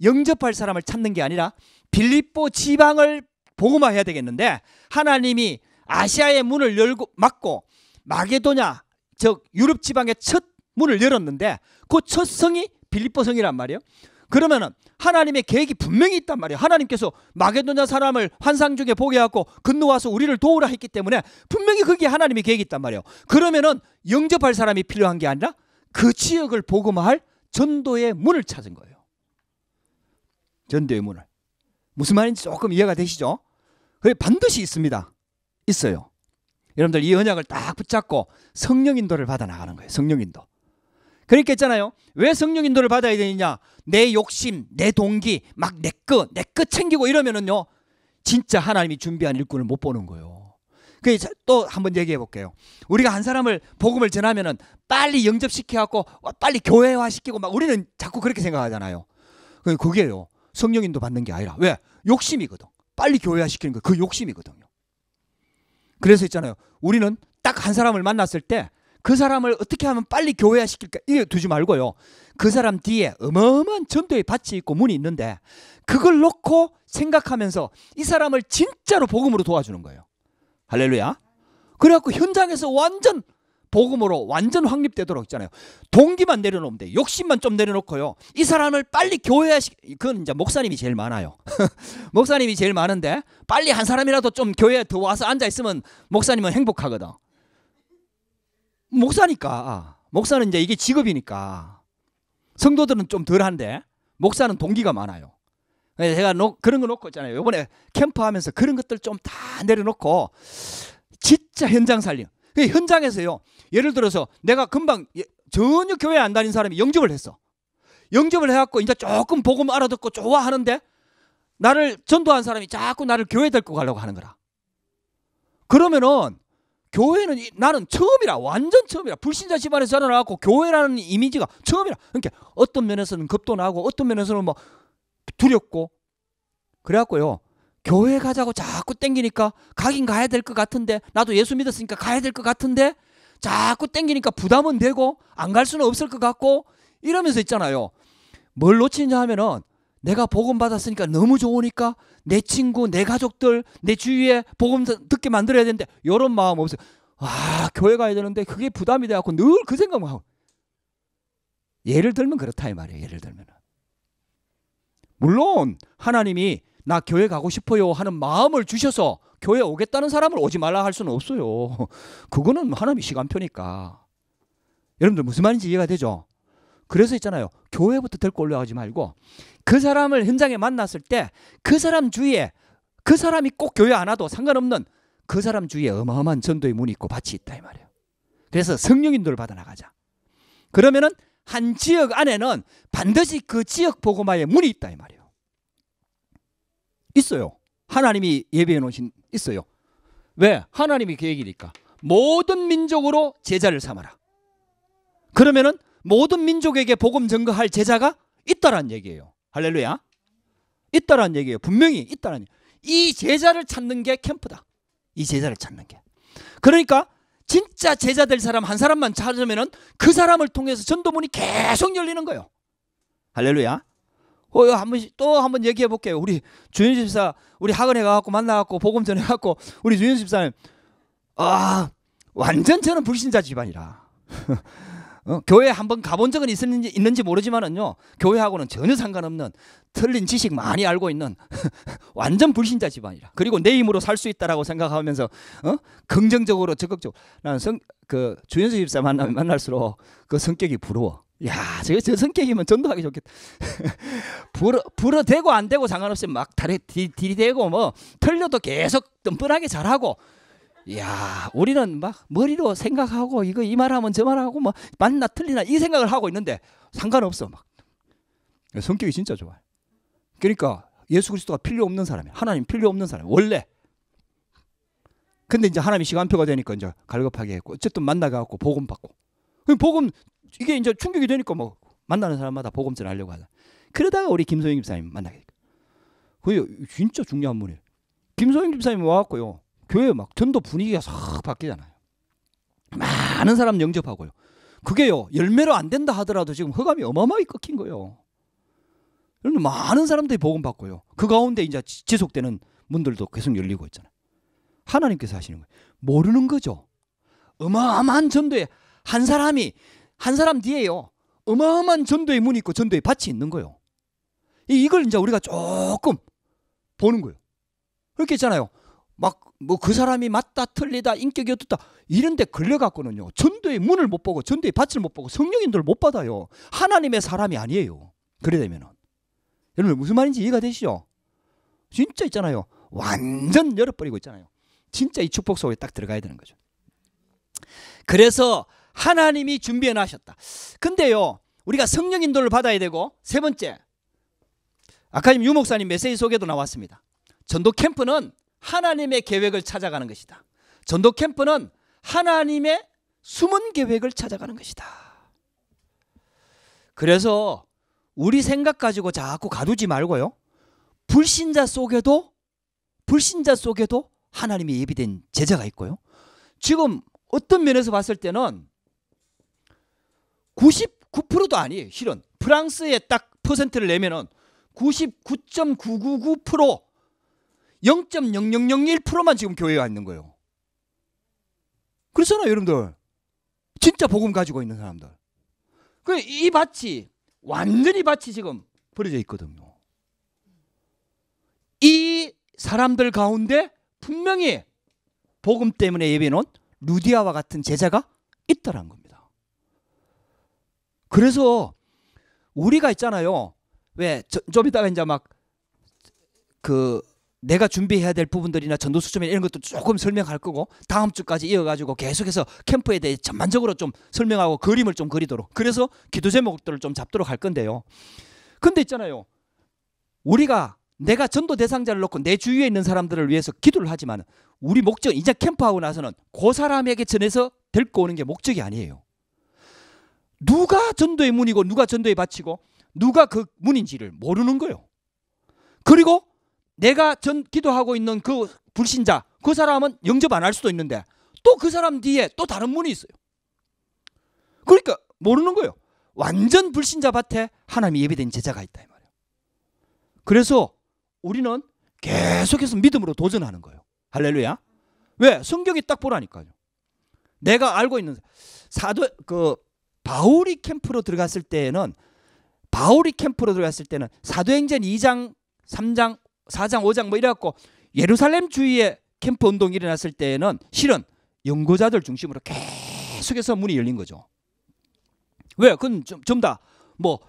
영접할 사람을 찾는 게 아니라 빌립보 지방을 복음화해야 되겠는데 하나님이 아시아의 문을 열고 막고 마게도냐 즉 유럽 지방의 첫 문을 열었는데 그 첫 성이 빌립보 성이란 말이에요. 그러면은 하나님의 계획이 분명히 있단 말이에요. 하나님께서 마게도냐 사람을 환상 중에 보게 하고 건너와서 우리를 도우라 했기 때문에 분명히 그게 하나님의 계획이 있단 말이에요. 그러면은 영접할 사람이 필요한 게 아니라 그 지역을 복음화할 전도의 문을 찾은 거예요. 전도의 문을. 무슨 말인지 조금 이해가 되시죠? 그게 반드시 있습니다. 있어요. 여러분들 이 언약을 딱 붙잡고 성령 인도를 받아 나가는 거예요. 성령 인도. 그러니 했잖아요. 왜 성령 인도를 받아야 되느냐? 내 욕심, 내 동기, 막 내 거, 내 거 챙기고 이러면은요. 진짜 하나님이 준비한 일꾼을 못 보는 거예요. 그또 한 번 얘기해 볼게요. 우리가 한 사람을 복음을 전하면은 빨리 영접시켜 갖고 어, 빨리 교회화 시키고 막 우리는 자꾸 그렇게 생각하잖아요. 그, 그게요. 성령 인도 받는 게 아니라 왜? 욕심이거든. 빨리 교회화 시키는 거 그 욕심이거든요. 그래서 있잖아요. 우리는 딱 한 사람을 만났을 때 그 사람을 어떻게 하면 빨리 교회화 시킬까 이 두지 말고요. 그 사람 뒤에 어마어마한 전도의 밭이 있고 문이 있는데 그걸 놓고 생각하면서 이 사람을 진짜로 복음으로 도와주는 거예요. 할렐루야. 그래갖고 현장에서 완전 복음으로 완전 확립되도록 했잖아요 동기만 내려놓으면 돼. 욕심만 좀 내려놓고요. 이 사람을 빨리 교회에 그건 이제 목사님이 제일 많아요. 목사님이 제일 많은데 빨리 한 사람이라도 좀 교회에 더 와서 앉아 있으면 목사님은 행복하거든. 목사니까 목사는 이제 이게 직업이니까 성도들은 좀 덜한데 목사는 동기가 많아요. 네, 제가 노, 그런 거 놓고 있잖아요. 요번에 캠프 하면서 그런 것들 좀 다 내려놓고 진짜 현장 살림. 그 현장에서요. 예를 들어서 내가 금방 예, 전혀 교회 안 다닌 사람이 영접을 했어. 영접을 해갖고 이제 조금 복음 알아듣고 좋아하는데 나를 전도한 사람이 자꾸 나를 교회 데리고 가려고 하는 거라. 그러면은 교회는 나는 처음이라 완전 처음이라 불신자 집안에 서 자라나고 교회라는 이미지가 처음이라 그러니까 어떤 면에서는 겁도 나고 어떤 면에서는 뭐 두렵고 그래갖고요 교회 가자고 자꾸 땡기니까 가긴 가야 될 것 같은데 나도 예수 믿었으니까 가야 될 것 같은데 자꾸 땡기니까 부담은 되고 안 갈 수는 없을 것 같고 이러면서 있잖아요. 뭘 놓치냐 하면은 내가 복음 받았으니까 너무 좋으니까 내 친구, 내 가족들, 내 주위에 복음 듣게 만들어야 되는데 이런 마음 없어요. 아, 교회 가야 되는데 그게 부담이 돼 갖고 늘 그 생각만 하고 예를 들면 그렇다 이 말이에요. 예를 들면 은 물론 하나님이 나 교회 가고 싶어요 하는 마음을 주셔서 교회 오겠다는 사람을 오지 말라 할 수는 없어요. 그거는 하나님의 시간표니까. 여러분들 무슨 말인지 이해가 되죠? 그래서 있잖아요. 교회부터 들고 올라가지 말고 그 사람을 현장에 만났을 때 그 사람 주위에 그 사람이 꼭 교회 안 와도 상관없는 그 사람 주위에 어마어마한 전도의 문이 있고 밭이 있다 이 말이에요. 그래서 성령인도를 받아 나가자. 그러면은 한 지역 안에는 반드시 그 지역 보고마의 문이 있다 이 말이에요. 있어요. 하나님이 예배해 놓으신 있어요. 왜? 하나님이 계획이니까. 그 모든 민족으로 제자를 삼아라. 그러면은 모든 민족에게 복음 전거할 제자가 있다란 얘기예요. 할렐루야. 있다란 얘기예요. 분명히 있다란 얘기. 이 제자를 찾는 게 캠프다. 이 제자를 찾는 게. 그러니까 진짜 제자 될 사람 한 사람만 찾으면은 그 사람을 통해서 전도문이 계속 열리는 거예요. 할렐루야. 어, 한 번씩 또한 번 얘기해 볼게요. 우리 주연 집사, 우리 학원에 가갖고 만나갖고 복음 전해갖고 우리 주연 집사님, 아, 완전 저는 불신자 집안이라. 어, 교회 한번 가본 적은 있었는지 있는지 모르지만은요 교회하고는 전혀 상관없는 틀린 지식 많이 알고 있는 완전 불신자 집안이라 그리고 내 힘으로 살 수 있다라고 생각하면서 어? 긍정적으로 적극적 나는 성그 주연수 집사 만나 만날수록 그 성격이 부러워 야, 저게 저성격이면 전도하기 좋겠다. 불어, 불어 대고 안 되고 상관없이 막 다리 들이대고 뭐 틀려도 계속 뻔뻔하게 잘하고. 야, 우리는 막 머리로 생각하고 이거 이 말하면 저 말하고 뭐 맞나 틀리나 이 생각을 하고 있는데 상관없어 막. 성격이 진짜 좋아요. 그러니까 예수 그리스도가 필요 없는 사람이야. 하나님 필요 없는 사람. 이야 원래. 근데 이제 하나님이 시간표가 되니까 이제 갈급하게 했고 어쨌든 만나 갖고 복음 받고. 그 복음 이게 이제 충격이 되니까 뭐 만나는 사람마다 복음 전하려고 하다. 그러다가 우리 김소영 집사님 만나게 되고. 그게 진짜 중요한 분이에요. 김소영 집사님 와갖고요. 교회 막 전도 분위기가 싹 바뀌잖아요. 많은 사람 영접하고요. 그게요. 열매로 안 된다 하더라도 지금 허감이 어마어마하게 꺾인 거예요. 그런데 많은 사람들이 복음 받고요. 그 가운데 이제 지속되는 문들도 계속 열리고 있잖아요. 하나님께서 하시는 거예요. 모르는 거죠. 어마어마한 전도에 한 사람이 한 사람 뒤에요. 어마어마한 전도의 문이 있고 전도의 밭이 있는 거예요. 이걸 이제 우리가 조금 보는 거예요. 그렇게 있잖아요. 막 뭐 그 사람이 맞다 틀리다 인격이 어떻다 이런 데 걸려갖고는요. 전도의 문을 못 보고 전도의 밭을 못 보고 성령인들을 못 받아요. 하나님의 사람이 아니에요. 그래 되면은. 여러분 무슨 말인지 이해가 되시죠? 진짜 있잖아요. 완전 열어버리고 있잖아요. 진짜 이 축복 속에 딱 들어가야 되는 거죠. 그래서 하나님이 준비해 놓으셨다 근데요, 우리가 성령 인도를 받아야 되고 세 번째, 아까 유목사님 메시지 속에도 나왔습니다. 전도 캠프는 하나님의 계획을 찾아가는 것이다. 전도 캠프는 하나님의 숨은 계획을 찾아가는 것이다. 그래서 우리 생각 가지고 자꾸 가두지 말고요. 불신자 속에도 불신자 속에도 하나님이 예비된 제자가 있고요. 지금 어떤 면에서 봤을 때는 99%도 아니에요. 실은 프랑스에 딱 퍼센트를 내면은 99.999% 0.0001%만 지금 교회가 있는 거예요. 그렇잖아요, 여러분들. 진짜 복음 가지고 있는 사람들. 그이 밭이 완전히 밭이 지금 버려져 있거든요. 이 사람들 가운데 분명히 복음 때문에 예배는 루디아와 같은 제자가 있더란 겁니다. 그래서 우리가 있잖아요. 왜, 저, 좀 이따가 이제 막, 그, 내가 준비해야 될 부분들이나 전도 수점이나 이런 것도 조금 설명할 거고, 다음 주까지 이어가지고 계속해서 캠프에 대해 전반적으로 좀 설명하고 그림을 좀 그리도록. 그래서 기도 제목들을 좀 잡도록 할 건데요. 근데 있잖아요. 우리가 내가 전도 대상자를 놓고 내 주위에 있는 사람들을 위해서 기도를 하지만 우리 목적 이제 캠프하고 나서는 그 사람에게 전해서 데고 오는 게 목적이 아니에요. 누가 전도의 문이고 누가 전도의 밭이고 누가 그 문인지를 모르는 거예요. 그리고 내가 전 기도하고 있는 그 불신자 그 사람은 영접 안 할 수도 있는데 또 그 사람 뒤에 또 다른 문이 있어요. 그러니까 모르는 거예요. 완전 불신자 밭에 하나님이 예비된 제자가 있다 이 말이에요. 그래서 우리는 계속해서 믿음으로 도전하는 거예요. 할렐루야. 왜? 성경이 딱 보라니까요. 내가 알고 있는 사도 그 바울이 캠프로 들어갔을 때에는 바울이 캠프로 들어갔을 때는 사도행전 2장, 3장, 4장, 5장 뭐 이래갖고 예루살렘 주위에 캠프 운동이 일어났을 때에는 실은 연구자들 중심으로 계속해서 문이 열린 거죠. 왜? 그건 좀, 좀다뭐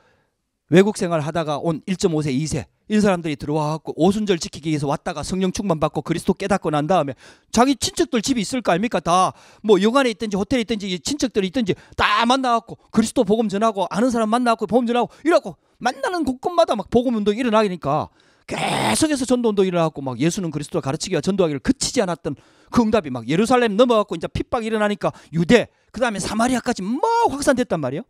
외국 생활 하다가 온 1.5세, 2세 이 사람들이 들어와갖고 오순절 지키기 위해서 왔다가 성령 충만 받고 그리스도 깨닫고 난 다음에 자기 친척들 집이 있을 거 아닙니까? 다뭐 영안에 있든지 호텔에 있든지 친척들이 있든지 다 만나갖고 그리스도 복음 전하고 아는 사람 만나갖고 복음 전하고 이러고 만나는 곳곳마다 막 복음 운동 일어나니까 계속해서 전도 운동 일어나고 갖막 예수는 그리스도를 가르치기와 전도하기를 그치지 않았던 그 응답이 막 예루살렘 넘어갖고 이제 핍박 일어나니까 유대 그 다음에 사마리아까지 막 확산됐단 말이에요.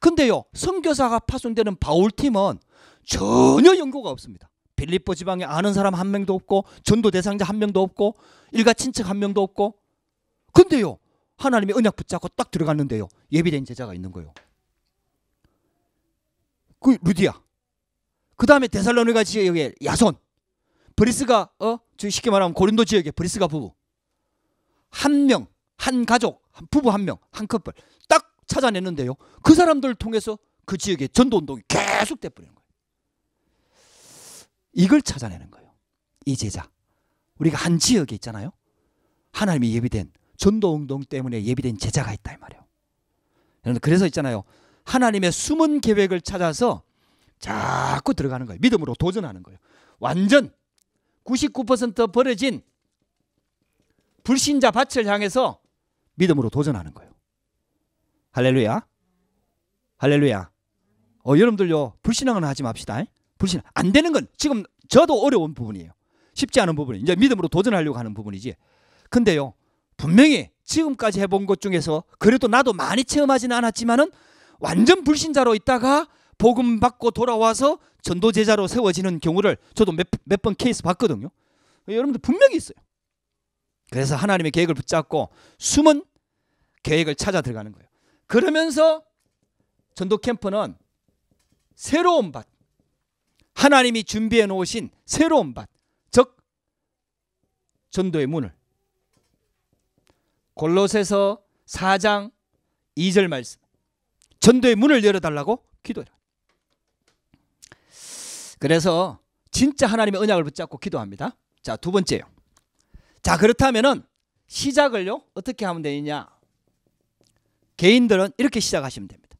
근데요, 선교사가 파손되는 바울팀은 전혀 연고가 없습니다. 빌립보 지방에 아는 사람 한 명도 없고 전도 대상자 한 명도 없고 일가 친척 한 명도 없고 근데요 하나님의 언약 붙잡고 딱 들어갔는데요 예비된 제자가 있는 거예요 그 루디아 그 다음에 데살로니가 지역에 야손 브리스가 어 쉽게 말하면 고린도 지역에 브리스가 부부 한 명 한 가족 부부 한명한 커플 딱 찾아냈는데요. 그 사람들을 통해서 그 지역의 전도 운동이 계속 돼버리는 거예요. 이걸 찾아내는 거예요. 이 제자. 우리가 한 지역에 있잖아요. 하나님이 예비된 전도 운동 때문에 예비된 제자가 있다 이 말이에요. 그래서 있잖아요. 하나님의 숨은 계획을 찾아서 자꾸 들어가는 거예요. 믿음으로 도전하는 거예요. 완전 99% 버려진 불신자 밭을 향해서 믿음으로 도전하는 거예요. 할렐루야. 할렐루야. 어, 여러분들요, 불신앙은 하지 맙시다. 불신앙. 안 되는 건 지금 저도 어려운 부분이에요. 쉽지 않은 부분이. 이제 믿음으로 도전하려고 하는 부분이지. 근데요, 분명히 지금까지 해본 것 중에서 그래도 나도 많이 체험하진 않았지만은 완전 불신자로 있다가 복음 받고 돌아와서 전도제자로 세워지는 경우를 저도 몇 번 케이스 봤거든요. 여러분들 분명히 있어요. 그래서 하나님의 계획을 붙잡고 숨은 계획을 찾아 들어가는 거예요. 그러면서 전도 캠프는 새로운 밭, 하나님이 준비해 놓으신 새로운 밭, 즉 전도의 문을 골로새서 4장 2절 말씀. 전도의 문을 열어달라고 기도해라. 그래서 진짜 하나님의 언약을 붙잡고 기도합니다. 자, 두 번째요. 자, 그렇다면은 시작을요. 어떻게 하면 되느냐? 개인들은 이렇게 시작하시면 됩니다.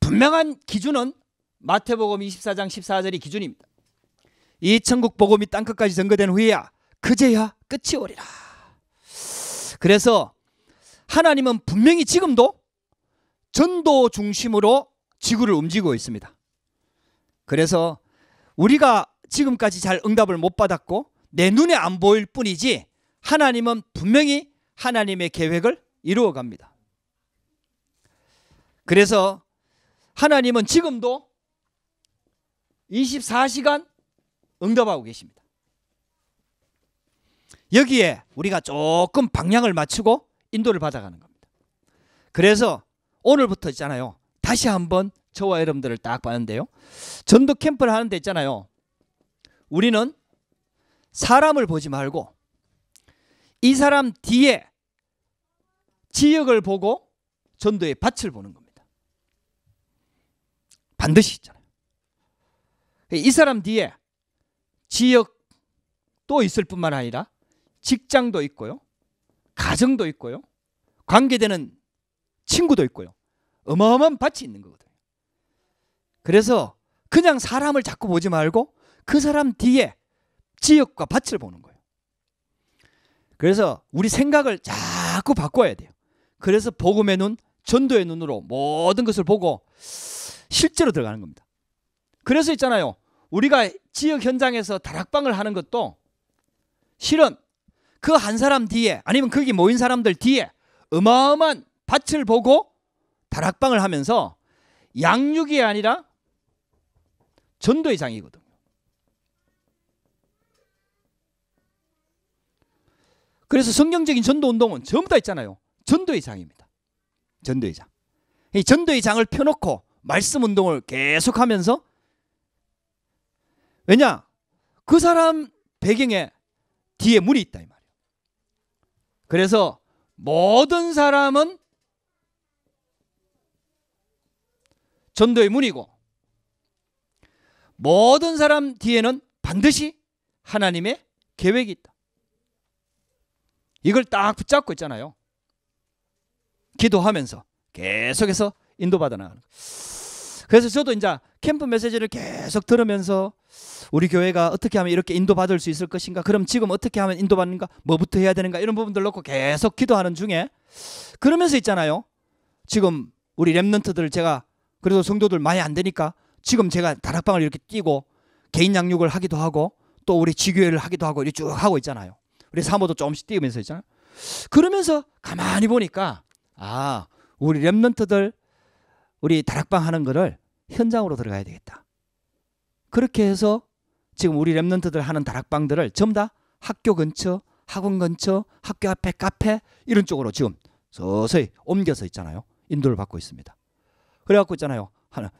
분명한 기준은 마태복음 24장 14절이 기준입니다. 이 천국 복음이 땅끝까지 전거된 후에야 그제야 끝이 오리라. 그래서 하나님은 분명히 지금도 전도 중심으로 지구를 움직이고 있습니다. 그래서 우리가 지금까지 잘 응답을 못 받았고 내 눈에 안 보일 뿐이지 하나님은 분명히 하나님의 계획을 이루어 갑니다. 그래서 하나님은 지금도 24시간 응답하고 계십니다. 여기에 우리가 조금 방향을 맞추고 인도를 받아가는 겁니다. 그래서 오늘부터 있잖아요. 다시 한번 저와 여러분들을 딱 봤는데요. 전도 캠프를 하는데 있잖아요. 우리는 사람을 보지 말고 이 사람 뒤에 지역을 보고 전도의 밭을 보는 겁니다. 반드시 있잖아요. 이 사람 뒤에 지역도 있을 뿐만 아니라 직장도 있고요. 가정도 있고요. 관계되는 친구도 있고요. 어마어마한 밭이 있는 거거든요. 그래서 그냥 사람을 자꾸 보지 말고 그 사람 뒤에 지역과 밭을 보는 거예요. 그래서 우리 생각을 자꾸 바꿔야 돼요. 그래서 복음의 눈, 전도의 눈으로 모든 것을 보고 실제로 들어가는 겁니다. 그래서 있잖아요. 우리가 지역 현장에서 다락방을 하는 것도 실은 그 한 사람 뒤에 아니면 거기 모인 사람들 뒤에 어마어마한 밭을 보고 다락방을 하면서 양육이 아니라 전도의 장이거든요. 그래서 성경적인 전도 운동은 전부 다 있잖아요. 전도의 장입니다. 전도의 장. 이 전도의 장을 펴놓고 말씀 운동을 계속하면서 왜냐 그 사람 배경에 뒤에 물이 있다 이 말이에요. 그래서 모든 사람은 전도의 문이고 모든 사람 뒤에는 반드시 하나님의 계획이 있다. 이걸 딱 붙잡고 있잖아요. 기도하면서 계속해서 인도받아 나가는 그래서 저도 이제 캠프 메시지를 계속 들으면서 우리 교회가 어떻게 하면 이렇게 인도받을 수 있을 것인가? 그럼 지금 어떻게 하면 인도받는가? 뭐부터 해야 되는가? 이런 부분들 놓고 계속 기도하는 중에 그러면서 있잖아요. 지금 우리 랩런트들 제가 그래도 성도들 많이 안 되니까 지금 제가 다락방을 이렇게 뛰고 개인 양육을 하기도 하고 또 우리 지교회를 하기도 하고 이렇게 쭉 하고 있잖아요. 우리 사모도 조금씩 뛰면서 있잖아요. 그러면서 가만히 보니까 아 우리 랩런트들 우리 다락방 하는 거를 현장으로 들어가야 되겠다. 그렇게 해서 지금 우리 랩런트들 하는 다락방들을 전부 다 학교 근처, 학원 근처, 학교 앞에 카페 이런 쪽으로 지금 서서히 옮겨서 있잖아요. 인도를 받고 있습니다. 그래갖고 있잖아요. 하나.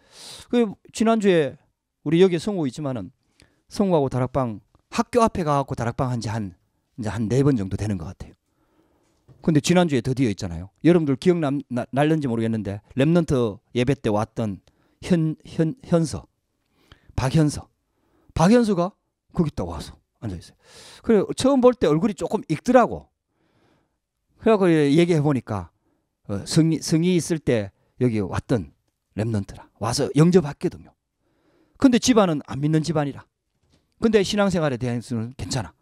그 지난주에 우리 여기 성우 있지만은 성우하고 다락방 학교 앞에 가갖고 다락방 한지한 이제 한 네 번 정도 되는 것 같아요. 근데 지난주에 드디어 있잖아요. 여러분들 기억날는지 모르겠는데 랩넌트 예배 때 왔던 현, 현, 현서 박현서 박현수가 거기 있다 와서 앉아있어요. 그래 처음 볼 때 얼굴이 조금 익더라고. 그래갖고 얘기해보니까 어, 성이, 성이 있을 때 여기 왔던 랩넌트라 와서 영접했거든요. 근데 집안은 안 믿는 집안이라. 근데 신앙생활에 대한 수는 괜찮아.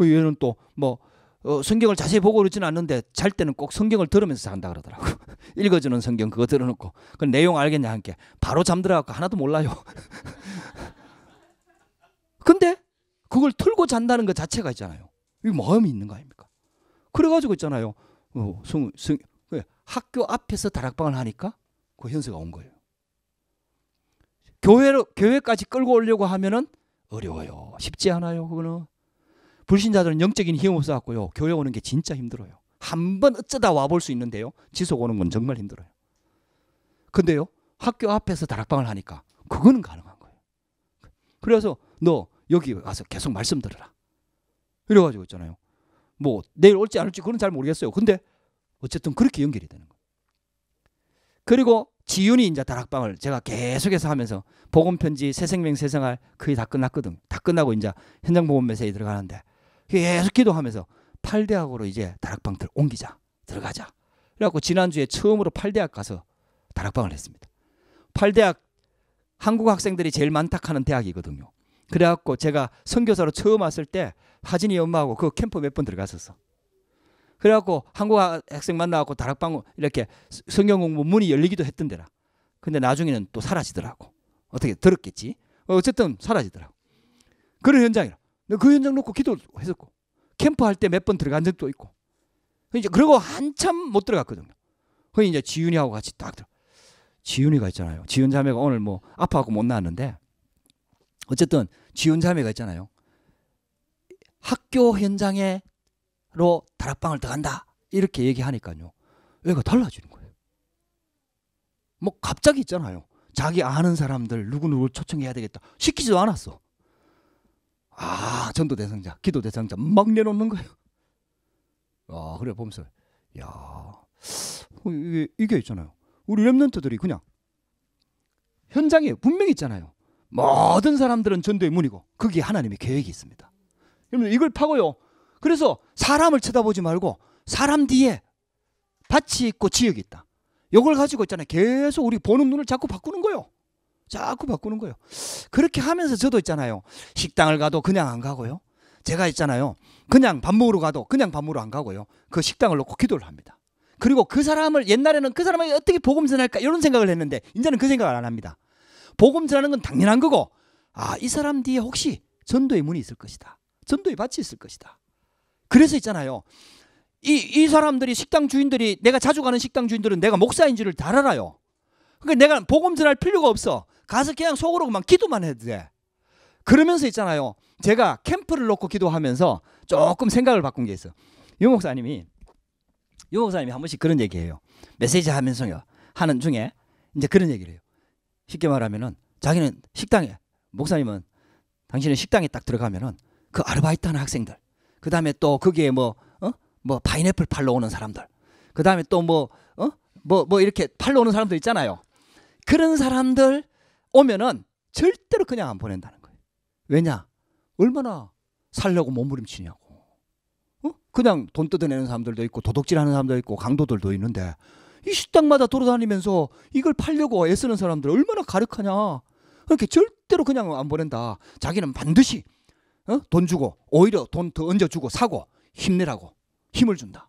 얘는 그 또뭐 어, 성경을 자세히 보고 그러지는 않는데 잘 때는 꼭 성경을 들으면서 잔다 그러더라고. 읽어주는 성경 그거 들어놓고 그 내용 알겠냐 함께 바로 잠들어갖고 하나도 몰라요. 근데 그걸 틀고 잔다는 것 자체가 있잖아요. 이 마음이 있는 거 아닙니까? 그래가지고 있잖아요. 어, 성, 성, 그 학교 앞에서 다락방을 하니까 그 현세가 온 거예요. 교회로 교회까지 끌고 오려고 하면은 어려워요. 쉽지 않아요. 그거는 불신자들은 영적인 힘 없어갖고요. 교회 오는 게 진짜 힘들어요. 한 번 어쩌다 와 볼 수 있는데요. 지속 오는 건 정말 힘들어요. 근데요. 학교 앞에서 다락방을 하니까 그거는 가능한 거예요. 그래서 너 여기 와서 계속 말씀 들어라. 이래가지고 있잖아요. 뭐 내일 올지 안 올지 그건 잘 모르겠어요. 근데 어쨌든 그렇게 연결이 되는 거예요. 그리고 지윤이 이제 다락방을 제가 계속해서 하면서 보건 편지 새 생명 새 생활 거의 다 끝났거든. 다 끝나고 이제 현장 보건매시에 들어가는데 계속 기도하면서 8대학으로 이제 다락방들 옮기자. 들어가자. 그래갖고 지난주에 처음으로 8대학 가서 다락방을 했습니다. 8대학 한국 학생들이 제일 많다 하는 대학이거든요. 그래갖고 제가 선교사로 처음 왔을 때 하진이 엄마하고 그 캠프 몇 번 들어갔었어. 그래갖고 한국 학생 만나갖고 다락방 이렇게 성경 공부 문이 열리기도 했던데라. 근데 나중에는 또 사라지더라고. 어떻게 들었겠지? 어쨌든 사라지더라고. 그런 현장이라. 그 현장 놓고 기도했었고 캠프할 때 몇 번 들어간 적도 있고 이제 그러고 한참 못 들어갔거든요. 그 이제 지윤이하고 같이 딱 들어. 지윤이가 있잖아요. 지윤 자매가 오늘 뭐 아파갖고 못 나왔는데 어쨌든 지윤 자매가 있잖아요. 학교 현장에로 다락방을 들어간다 이렇게 얘기하니까요. 얘가 달라지는 거예요. 뭐 갑자기 있잖아요. 자기 아는 사람들 누구 누구 초청해야 되겠다 시키지도 않았어. 아 전도 대상자 기도 대상자 막 내놓는 거예요. 아 그래 보면서 야 어, 이게, 이게 있잖아요. 우리 랩런트들이 그냥 현장에 분명히 있잖아요. 모든 사람들은 전도의 문이고 그게 하나님의 계획이 있습니다. 여러분 이걸 파고요. 그래서 사람을 쳐다보지 말고 사람 뒤에 밭이 있고 지역이 있다. 이걸 가지고 있잖아요. 계속 우리 보는 눈을 자꾸 바꾸는 거예요. 자꾸 바꾸는 거예요. 그렇게 하면서 저도 있잖아요. 식당을 가도 그냥 안 가고요. 제가 있잖아요. 그냥 밥 먹으러 가도 그냥 밥 먹으러 안 가고요. 그 식당을 놓고 기도를 합니다. 그리고 그 사람을 옛날에는 그사람에게 어떻게 복음 전할까 이런 생각을 했는데 이제는 그 생각을 안 합니다. 복음 전하는 건 당연한 거고 아, 이 사람 뒤에 혹시 전도의 문이 있을 것이다. 전도의 밭이 있을 것이다. 그래서 있잖아요. 이, 이 사람들이 식당 주인들이 내가 자주 가는 식당 주인들은 내가 목사인 줄을 다 알아요. 그러니까 내가 복음 전할 필요가 없어. 가서 그냥 속으로 그만 기도만 해도 돼. 그러면서 있잖아요. 제가 캠프를 놓고 기도하면서 조금 생각을 바꾼 게 있어. 유 목사님이 유 목사님이 한 번씩 그런 얘기해요. 메시지 하면서요. 하는 중에 이제 그런 얘기를 해요. 쉽게 말하면은 자기는 식당에 목사님은 당신은 식당에 딱 들어가면은 그 아르바이트 하는 학생들 그 다음에 또 거기에 뭐, 어? 뭐 파인애플 팔러 오는 사람들 그 다음에 또 뭐, 어? 뭐, 뭐 이렇게 팔러 오는 사람들 있잖아요. 그런 사람들 오면은 절대로 그냥 안 보낸다는 거예요. 왜냐? 얼마나 살려고 몸부림치냐고. 어? 그냥 돈 뜯어내는 사람들도 있고 도둑질하는 사람도 있고 강도들도 있는데 이 식당마다 돌아다니면서 이걸 팔려고 애쓰는 사람들 얼마나 가력하냐. 그렇게 절대로 그냥 안 보낸다. 자기는 반드시 어? 돈 주고 오히려 돈 더 얹어주고 사고 힘내라고 힘을 준다.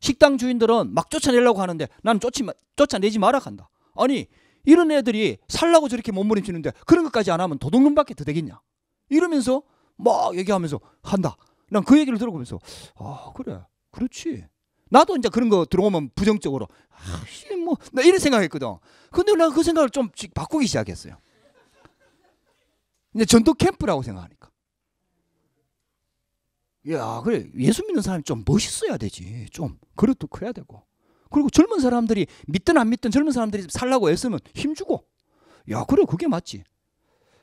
식당 주인들은 막 쫓아내려고 하는데 나는 쫓지 마, 쫓아내지 마라 간다 아니 이런 애들이 살라고 저렇게 몸부림치는데 그런 것까지 안 하면 도둑놈밖에 더 되겠냐 이러면서 막 얘기하면서 한다 난 그 얘기를 들어보면서 아 그래 그렇지 나도 이제 그런 거 들어오면 부정적으로 아씨 뭐나 이런 생각했거든 근데 난 그 생각을 좀 바꾸기 시작했어요 이제 전도 캠프라고 생각하니까 야 그래 예수 믿는 사람이 좀 멋있어야 되지 좀 그릇도 커야 되고 그리고 젊은 사람들이 믿든 안 믿든 젊은 사람들이 살라고 애쓰면 힘주고 야 그래 그게 맞지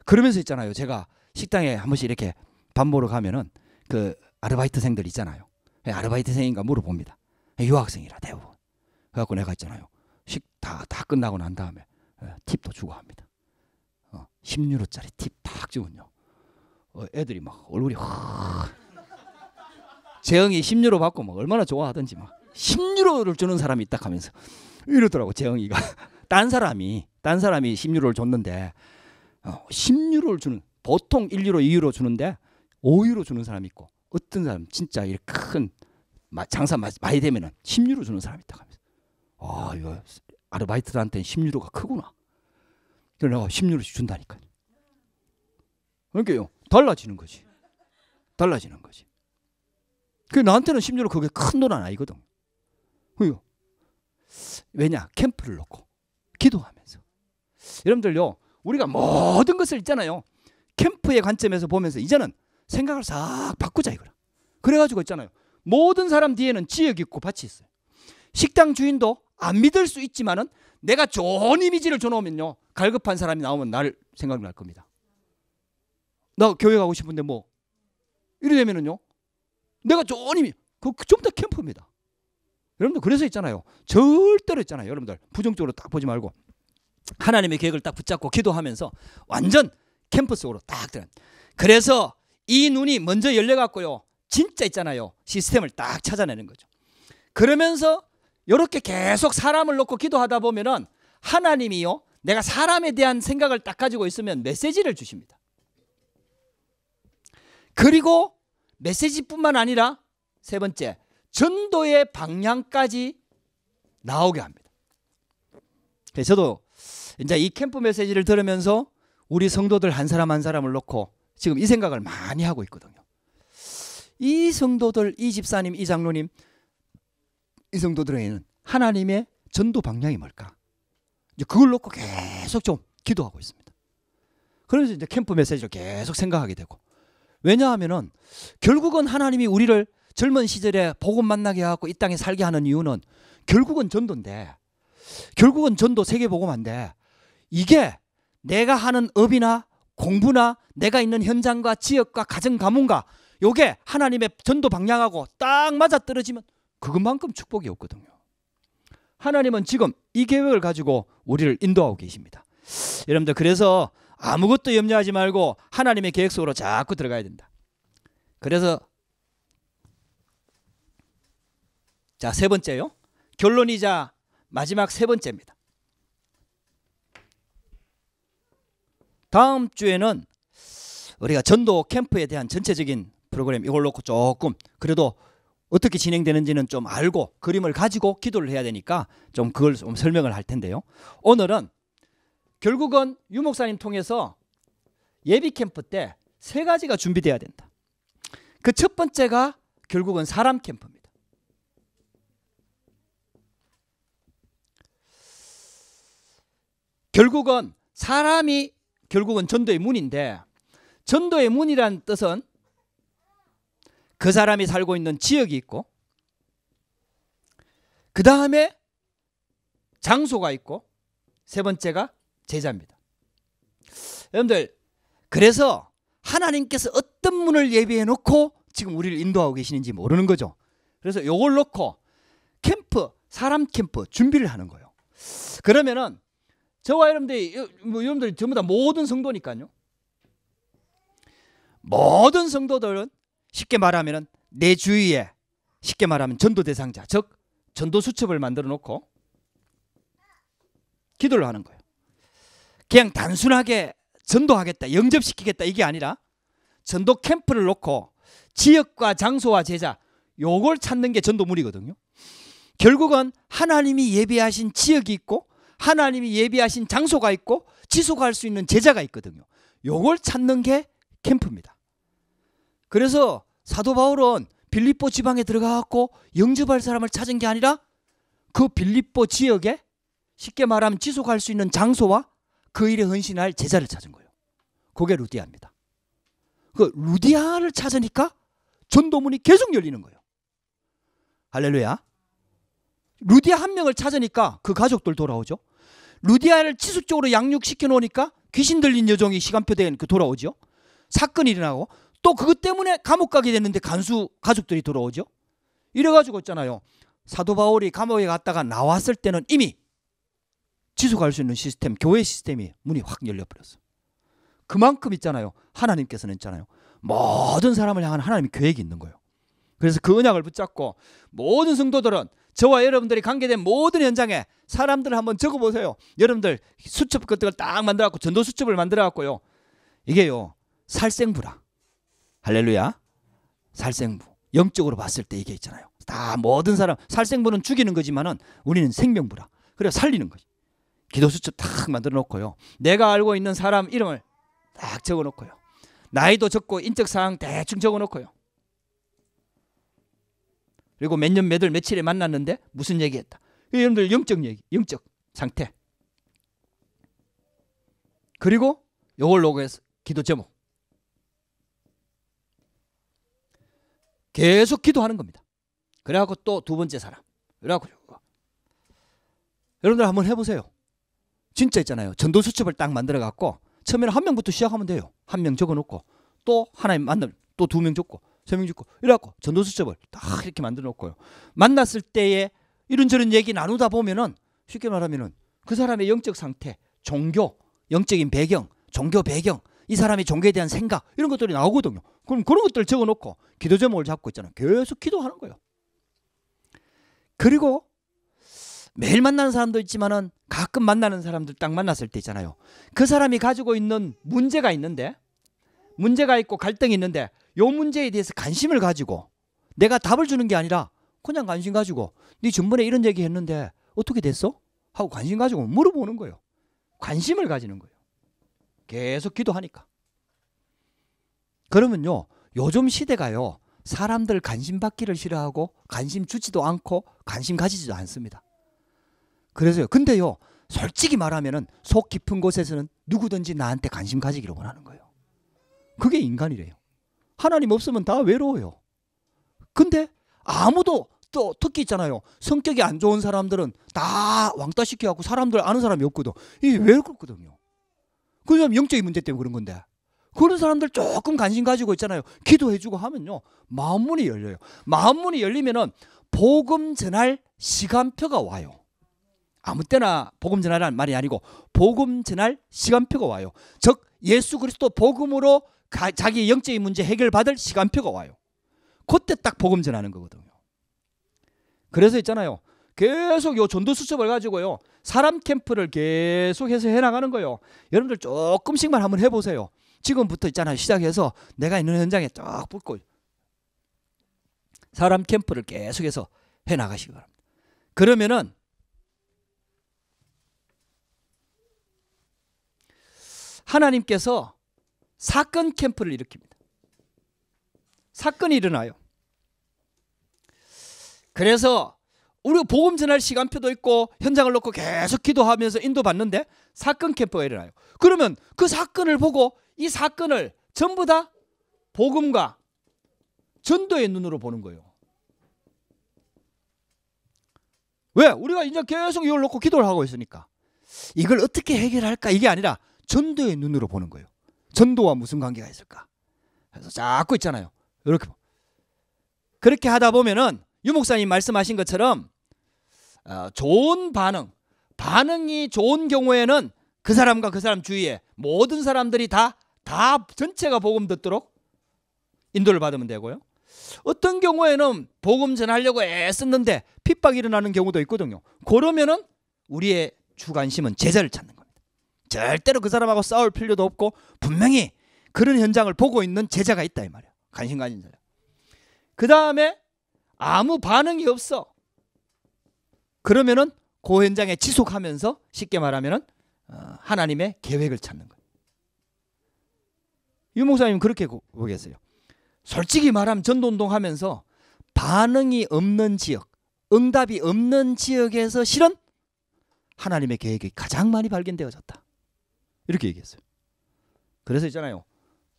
그러면서 있잖아요 제가 식당에 한 번씩 이렇게 밥 먹으러 가면은 그 아르바이트생들 있잖아요 예, 아르바이트생인가 물어봅니다 예, 유학생이라 대부분 그래갖고 내가 있잖아요 식 다 다 끝나고 난 다음에 예, 팁도 주고 합니다 어, 10유로짜리 팁탁 주면요 어, 애들이 막 얼굴이 허... 재영이 10유로 받고 막 얼마나 좋아하던지 막 10유로를 주는 사람이 있다 하면서 이러더라고 재영이가 딴 사람이 딴 사람이 10유로를 줬는데 어, 10유로를 주는 보통 1유로 2유로 주는데 5유로 주는 사람이 있고 어떤 사람 진짜 이렇게 큰 장사 마, 많이 되면은 10유로 주는 사람이 있다 하면서 아 이거 아르바이트한테는 들 10유로가 크구나 그래서 내가 10유로씩 준다니까 그러니까요 달라지는 거지 달라지는 거지 그 나한테는 10유로 그게 큰돈 하나 이거든 왜요? 왜냐? 캠프를 놓고 기도하면서. 여러분들요, 우리가 모든 것을 있잖아요. 캠프의 관점에서 보면서 이제는 생각을 싹 바꾸자 이거라. 그래가지고 있잖아요. 모든 사람 뒤에는 지역 있고 밭이 있어요. 식당 주인도 안 믿을 수 있지만은 내가 좋은 이미지를 줘놓으면요. 갈급한 사람이 나오면 날 생각날 겁니다. 나 교회 가고 싶은데 뭐이러 되면은요. 내가 좋은 이미지. 그 좀 더 캠프입니다. 여러분들 그래서 있잖아요. 절대로 있잖아요. 여러분들 부정적으로 딱 보지 말고 하나님의 계획을 딱 붙잡고 기도하면서 완전 캠퍼 속으로 딱 들어. 그래서 이 눈이 먼저 열려갖고요. 진짜 있잖아요. 시스템을 딱 찾아내는 거죠. 그러면서 이렇게 계속 사람을 놓고 기도하다 보면은 하나님이요. 내가 사람에 대한 생각을 딱 가지고 있으면 메시지를 주십니다. 그리고 메시지뿐만 아니라 세 번째 전도의 방향까지 나오게 합니다. 그래서 저도 이제 이 캠프 메시지를 들으면서 우리 성도들 한 사람 한 사람을 놓고 지금 이 생각을 많이 하고 있거든요. 이 성도들, 이 집사님, 이 장로님, 이 성도들에게는 하나님의 전도 방향이 뭘까? 이제 그걸 놓고 계속 좀 기도하고 있습니다. 그러면서 이제 캠프 메시지를 계속 생각하게 되고 왜냐하면은 결국은 하나님이 우리를 젊은 시절에 복음 만나게 하고 이 땅에 살게 하는 이유는 결국은 전도인데 결국은 전도 세계복음한데 이게 내가 하는 업이나 공부나 내가 있는 현장과 지역과 가정 가문과 요게 하나님의 전도 방향하고 딱 맞아 떨어지면 그것만큼 축복이 없거든요. 하나님은 지금 이 계획을 가지고 우리를 인도하고 계십니다. 여러분들 그래서 아무것도 염려하지 말고 하나님의 계획 속으로 자꾸 들어가야 된다. 그래서 자, 세 번째요. 결론이자 마지막 세 번째입니다. 다음 주에는 우리가 전도 캠프에 대한 전체적인 프로그램 이걸 놓고 조금 그래도 어떻게 진행되는지는 좀 알고 그림을 가지고 기도를 해야 되니까 좀 그걸 좀 설명을 할 텐데요. 오늘은 결국은 유목사님 통해서 예비 캠프 때 세 가지가 준비되어야 된다. 그 첫 번째가 결국은 사람 캠프 입니다 결국은 사람이 결국은 전도의 문인데 전도의 문이란 뜻은 그 사람이 살고 있는 지역이 있고 그 다음에 장소가 있고 세 번째가 제자입니다. 여러분들 그래서 하나님께서 어떤 문을 예비해 놓고 지금 우리를 인도하고 계시는지 모르는 거죠. 그래서 요걸 놓고 캠프 사람 캠프 준비를 하는 거예요. 그러면은 저와 여러분들이 뭐여러분들 전부 다 모든 성도니까요. 모든 성도들은 쉽게 말하면내 주위에 쉽게 말하면 전도 대상자, 즉 전도 수첩을 만들어 놓고 기도를 하는 거예요. 그냥 단순하게 전도하겠다, 영접시키겠다 이게 아니라 전도 캠프를 놓고 지역과 장소와 제자 요걸 찾는 게 전도물이거든요. 결국은 하나님이 예비하신 지역이 있고 하나님이 예비하신 장소가 있고 지속할 수 있는 제자가 있거든요. 요걸 찾는 게 캠프입니다. 그래서 사도 바울은 빌립보 지방에 들어가갖고 영접할 사람을 찾은 게 아니라 그 빌립보 지역에 쉽게 말하면 지속할 수 있는 장소와 그 일에 헌신할 제자를 찾은 거예요. 그게 루디아입니다. 그 루디아를 찾으니까 전도문이 계속 열리는 거예요. 할렐루야. 루디아 한 명을 찾으니까 그 가족들 돌아오죠. 루디아를 지속적으로 양육시켜 놓으니까 귀신 들린 여정이 시간표된 그 돌아오죠. 사건이 일어나고 또 그것 때문에 감옥 가게 됐는데 간수 가족들이 돌아오죠. 이래가지고 있잖아요. 사도 바울이 감옥에 갔다가 나왔을 때는 이미 지속할 수 있는 시스템, 교회 시스템이 문이 확 열려버렸어. 그만큼 있잖아요. 하나님께서는 있잖아요. 모든 사람을 향한 하나님의 계획이 있는 거예요. 그래서 그 언약을 붙잡고 모든 성도들은 저와 여러분들이 관계된 모든 현장에 사람들을 한번 적어보세요. 여러분들 수첩 같은 걸딱 만들어갖고 전도 수첩을 만들어갖고요. 이게요. 살생부라. 할렐루야. 살생부. 영적으로 봤을 때 이게 있잖아요. 다 모든 사람 살생부는 죽이는 거지만은 우리는 생명부라. 그래 살리는 거지. 기도 수첩 딱 만들어 놓고요. 내가 알고 있는 사람 이름을 딱 적어 놓고요. 나이도 적고 인적 사항 대충 적어 놓고요. 그리고 몇년몇월 며칠에 만났는데 무슨 얘기했다. 여러분들 영적 얘기, 영적 상태. 그리고 요걸 로그해서 기도 제목. 계속 기도하는 겁니다. 그래갖고 또 두 번째 사람. 그래갖고 여러분들 한번 해보세요. 진짜 있잖아요. 전도 수첩을 딱 만들어갖고 처음에는 한 명부터 시작하면 돼요. 한 명 적어놓고 또하나의 만나 또두 명 적고 서명주 고 이래갖고 전도수첩을 딱 이렇게 만들어 놓고요. 만났을 때에 이런저런 얘기 나누다 보면은 쉽게 말하면은 그 사람의 영적 상태, 종교, 영적인 배경, 종교 배경, 이 사람의 종교에 대한 생각 이런 것들이 나오거든요. 그럼 그런 것들을 적어놓고 기도 제목을 잡고 있잖아요. 계속 기도하는 거예요. 그리고 매일 만나는 사람도 있지만은 가끔 만나는 사람들 딱 만났을 때 있잖아요. 그 사람이 가지고 있는 문제가 있는데 문제가 있고 갈등이 있는데 요 문제에 대해서 관심을 가지고 내가 답을 주는 게 아니라 그냥 관심 가지고 네 전번에 이런 얘기 했는데 어떻게 됐어? 하고 관심 가지고 물어보는 거예요. 관심을 가지는 거예요. 계속 기도하니까. 그러면요. 요즘 시대가요. 사람들 관심 받기를 싫어하고 관심 주지도 않고 관심 가지지도 않습니다. 그래서요. 근데요. 솔직히 말하면은 속 깊은 곳에서는 누구든지 나한테 관심 가지기를 원하는 거예요. 그게 인간이래요. 하나님 없으면 다 외로워요. 근데 아무도 또 특히 있잖아요. 성격이 안 좋은 사람들은 다 왕따 시켜갖고 사람들 아는 사람이 없거든. 이게 외롭거든요. 그냥 영적인 문제 때문에 그런 건데. 그런 사람들 조금 관심 가지고 있잖아요. 기도해주고 하면요. 마음문이 열려요. 마음문이 열리면은 복음 전할 시간표가 와요. 아무 때나 복음 전하라는 말이 아니고 복음 전할 시간표가 와요. 즉 예수 그리스도 복음으로 가, 자기 영적인 문제 해결받을 시간표가 와요. 그때 딱 복음 전하는 거거든요. 그래서 있잖아요. 계속 요 전도 수첩을 가지고요. 사람 캠프를 계속해서 해 나가는 거예요. 여러분들 조금씩만 한번 해 보세요. 지금부터 있잖아요. 시작해서 내가 있는 현장에 쫙 붙고 사람 캠프를 계속해서 해 나가시기 바랍니다. 그러면은 하나님께서 사건 캠프를 일으킵니다. 사건이 일어나요. 그래서 우리 복음 전할 시간표도 있고 현장을 놓고 계속 기도하면서 인도받는데 사건 캠프가 일어나요. 그러면 그 사건을 보고 이 사건을 전부 다 복음과 전도의 눈으로 보는 거예요. 왜? 우리가 이제 계속 이걸 놓고 기도를 하고 있으니까. 이걸 어떻게 해결할까? 이게 아니라 전도의 눈으로 보는 거예요. 전도와 무슨 관계가 있을까? 그래서 자꾸 있잖아요. 이렇게 그렇게 하다 보면은 유목사님 말씀하신 것처럼 어, 좋은 반응, 반응이 좋은 경우에는 그 사람과 그 사람 주위에 모든 사람들이 다 다 전체가 복음 듣도록 인도를 받으면 되고요. 어떤 경우에는 복음 전하려고 애썼는데 핍박 일어나는 경우도 있거든요. 그러면은 우리의 주관심은 제자를 찾는 거예요. 절대로 그 사람하고 싸울 필요도 없고 분명히 그런 현장을 보고 있는 제자가 있다 이 말이야. 관심 가진 자그 다음에 아무 반응이 없어. 그러면은 그 현장에 지속하면서 쉽게 말하면은 어, 하나님의 계획을 찾는 거예유 목사님 그렇게 보겠어요. 솔직히 말하면 전도운동 하면서 반응이 없는 지역, 응답이 없는 지역에서 실은 하나님의 계획이 가장 많이 발견되어졌다. 이렇게 얘기했어요. 그래서 있잖아요.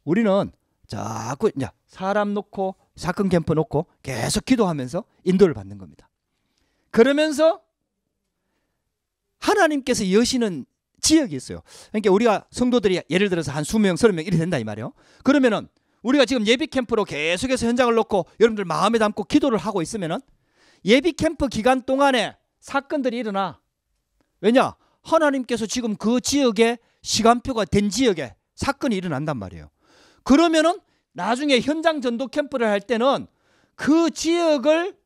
우리는 자꾸 이 사람 놓고 사건 캠프 놓고 계속 기도하면서 인도를 받는 겁니다. 그러면서 하나님께서 여시는 지역이 있어요. 그러니까 우리가 성도들이 예를 들어서 한 수명, 0 서른 명 이래 된다 이 말이에요. 그러면은 우리가 지금 예비 캠프로 계속해서 현장을 놓고 여러분들 마음에 담고 기도를 하고 있으면은 예비 캠프 기간 동안에 사건들이 일어나. 왜냐? 하나님께서 지금 그 지역에 시간표가 된 지역에 사건이 일어난단 말이에요. 그러면은 나중에 현장 전도 캠프를 할 때는 그 지역을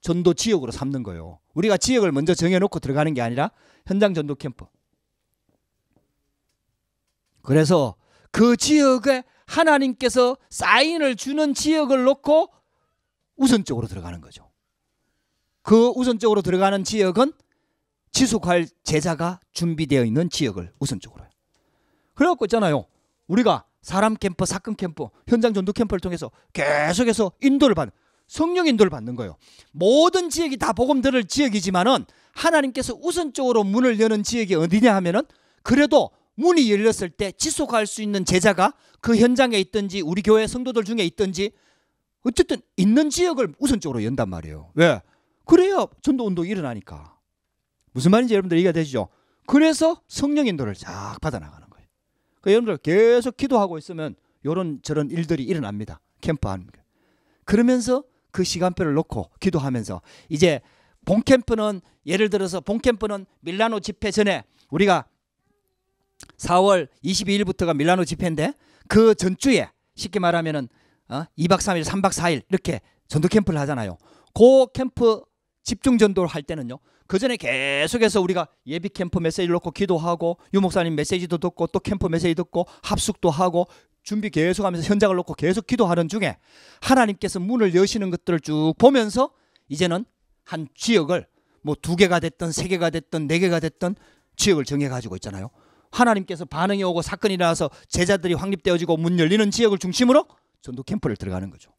전도 지역으로 삼는 거예요. 우리가 지역을 먼저 정해놓고 들어가는 게 아니라 현장 전도 캠프. 그래서 그 지역에 하나님께서 사인을 주는 지역을 놓고 우선적으로 들어가는 거죠. 그 우선적으로 들어가는 지역은 지속할 제자가 준비되어 있는 지역을 우선적으로요. 그래갖고 있잖아요. 우리가 사람 캠프, 사건 캠프, 현장 전도 캠프를 통해서 계속해서 인도를 받는 성령 인도를 받는 거예요. 모든 지역이 다 복음 들을 지역이지만은 하나님께서 우선적으로 문을 여는 지역이 어디냐 하면은 그래도 문이 열렸을 때 지속할 수 있는 제자가 그 현장에 있든지 우리 교회 성도들 중에 있든지 어쨌든 있는 지역을 우선적으로 연단 말이에요. 왜? 그래야 전도 운동이 일어나니까. 무슨 말인지 여러분들 이해가 되시죠? 그래서 성령 인도를 쫙 받아 나가는 그 여러분들 계속 기도하고 있으면 요런 저런 일들이 일어납니다. 캠프 합니다. 그러면서 그 시간표를 놓고 기도하면서 이제 본 캠프는 예를 들어서 본 캠프는 밀라노 집회 전에 우리가 4월 22일부터가 밀라노 집회인데 그 전주에 쉽게 말하면은 어? 2박 3일, 3박 4일 이렇게 전도 캠프를 하잖아요. 그 캠프 집중 전도를 할 때는요. 그 전에 계속해서 우리가 예비 캠프 메시지를 놓고 기도하고 유목사님 메시지도 듣고 또 캠프 메시지 듣고 합숙도 하고 준비 계속하면서 현장을 놓고 계속 기도하는 중에 하나님께서 문을 여시는 것들을 쭉 보면서 이제는 한 지역을 뭐 두 개가 됐던 세 개가 됐던 네 개가 됐던 지역을 정해 가지고 있잖아요. 하나님께서 반응이 오고 사건이 일어나서 제자들이 확립되어지고 문 열리는 지역을 중심으로 전도 캠프를 들어가는 거죠.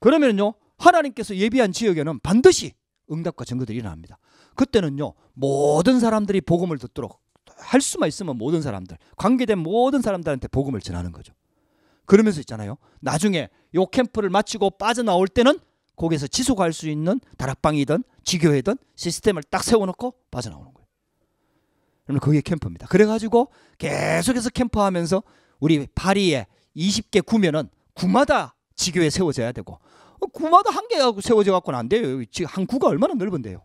그러면요 하나님께서 예비한 지역에는 반드시 응답과 증거들이 일어납니다. 그때는요 모든 사람들이 복음을 듣도록 할 수만 있으면 모든 사람들 관계된 모든 사람들한테 복음을 전하는 거죠. 그러면서 있잖아요. 나중에 요 캠프를 마치고 빠져나올 때는 거기에서 지속할 수 있는 다락방이든 지교회든 시스템을 딱 세워놓고 빠져나오는 거예요. 그러면 그게 캠프입니다. 그래가지고 계속해서 캠프하면서 우리 파리에 20개 구면은 구마다 지교회 세워져야 되고 어, 구마도 한개가 세워져 갖고는 안 돼요. 지금 한 구가 얼마나 넓은데요.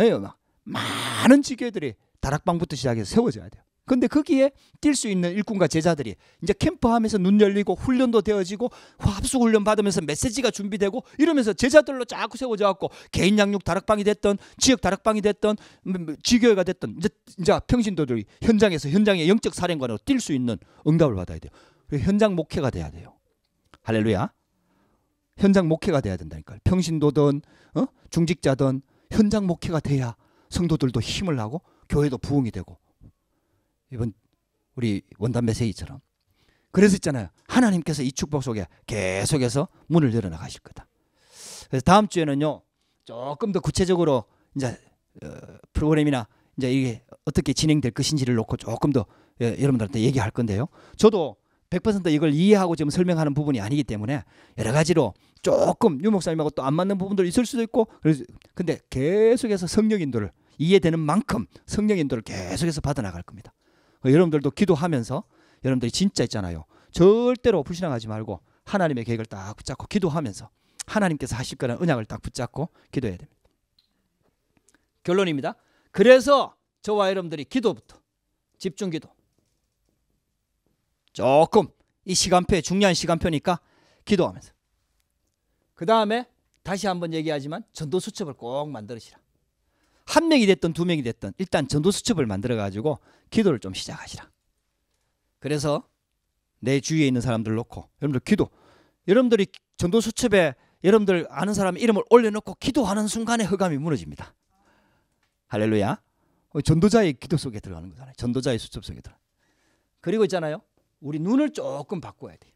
예, 막 많은 지교들이 다락방부터 시작해서 세워져야 돼요. 근데 거기에 뛸 수 있는 일꾼과 제자들이 이제 캠프하면서 눈 열리고 훈련도 되어지고 합숙 훈련 받으면서 메시지가 준비되고 이러면서 제자들로 자꾸 세워져 갖고 개인 양육 다락방이 됐던 지역 다락방이 됐던 음, 음, 지교회가 됐던 이제 이제 평신도들이 현장에서 현장의 영적 사령관으로 뛸 수 있는 응답을 받아야 돼요. 현장 목회가 돼야 돼요. 할렐루야. 현장 목회가 돼야 된다니까요. 평신도든 어? 중직자든 현장 목회가 돼야 성도들도 힘을 나고 교회도 부흥이 되고 이번 우리 원단 메시지처럼 그래서 있잖아요. 하나님께서 이 축복 속에 계속해서 문을 열어 나가실 거다. 그래서 다음 주에는요. 조금 더 구체적으로 이제 어, 프로그램이나 이제 이게 어떻게 진행될 것인지를 놓고 조금 더 예, 여러분들한테 얘기할 건데요. 저도 100% 이걸 이해하고 지금 설명하는 부분이 아니기 때문에 여러 가지로 조금 유목사님하고 또 안 맞는 부분도 있을 수도 있고 그래서 근데 계속해서 성령 인도를 이해되는 만큼 성령 인도를 계속해서 받아 나갈 겁니다. 어, 여러분들도 기도하면서 여러분들이 진짜 있잖아요. 절대로 불신앙하지 말고 하나님의 계획을 딱 붙잡고 기도하면서 하나님께서 하실 거라는 은약을딱 붙잡고 기도해야 됩니다. 결론입니다. 그래서 저와 여러분들이 기도부터 집중 기도 조금 이 시간표에 중요한 시간표니까 기도하면서 그 다음에 다시 한번 얘기하지만 전도 수첩을 꼭 만들으시라 한 명이 됐든 두 명이 됐든 일단 전도 수첩을 만들어 가지고 기도를 좀 시작하시라 그래서 내 주위에 있는 사람들 놓고 여러분들 기도 여러분들이 전도 수첩에 여러분들 아는 사람 이름을 올려놓고 기도하는 순간에 허감이 무너집니다 할렐루야 어, 전도자의 기도 속에 들어가는 거잖아요 전도자의 수첩 속에 들어 그리고 있잖아요 우리 눈을 조금 바꿔야 돼요.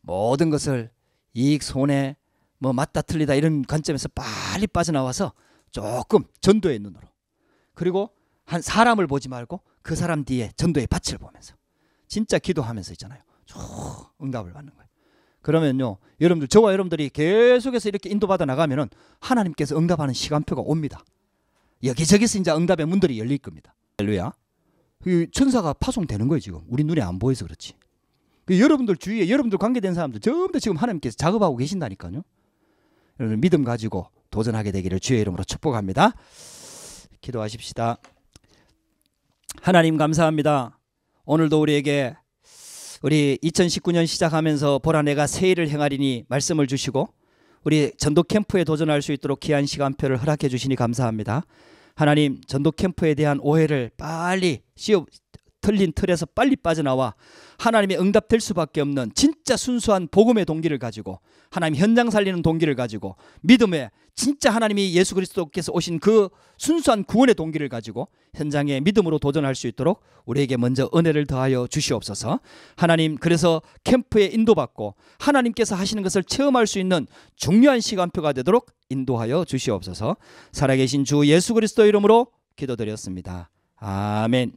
모든 것을 이익 손에뭐 맞다 틀리다 이런 관점에서 빨리 빠져나와서 조금 전도의 눈으로 그리고 한 사람을 보지 말고 그 사람 뒤에 전도의 밭을 보면서 진짜 기도하면서 있잖아요. 응답을 받는 거예요. 그러면요, 여러분들 저와 여러분들이 계속해서 이렇게 인도받아 나가면은 하나님께서 응답하는 시간표가 옵니다. 여기저기서 이제 응답의 문들이 열릴 겁니다. 할렐루야. 그 천사가 파송되는 거예요 지금 우리 눈에 안 보여서 그렇지 그 여러분들 주위에 여러분들 관계된 사람들 전부 다 지금 하나님께서 작업하고 계신다니까요 여러분 믿음 가지고 도전하게 되기를 주의 이름으로 축복합니다 기도하십시다 하나님 감사합니다 오늘도 우리에게 우리 2019년 시작하면서 보라 내가 새 일을 행하리니 말씀을 주시고 우리 전도 캠프에 도전할 수 있도록 귀한 시간표를 허락해 주시니 감사합니다. 하나님 전도 캠프에 대한 오해를 빨리 씌어 틀린 틀에서 빨리 빠져나와 하나님의 응답될 수밖에 없는 진짜 순수한 복음의 동기를 가지고 하나님 현장 살리는 동기를 가지고 믿음의 진짜 하나님이 예수 그리스도께서 오신 그 순수한 구원의 동기를 가지고 현장에 믿음으로 도전할 수 있도록 우리에게 먼저 은혜를 더하여 주시옵소서. 하나님 그래서 캠프에 인도받고 하나님께서 하시는 것을 체험할 수 있는 중요한 시간표가 되도록 인도하여 주시옵소서. 살아계신 주 예수 그리스도 이름으로 기도드렸습니다. 아멘.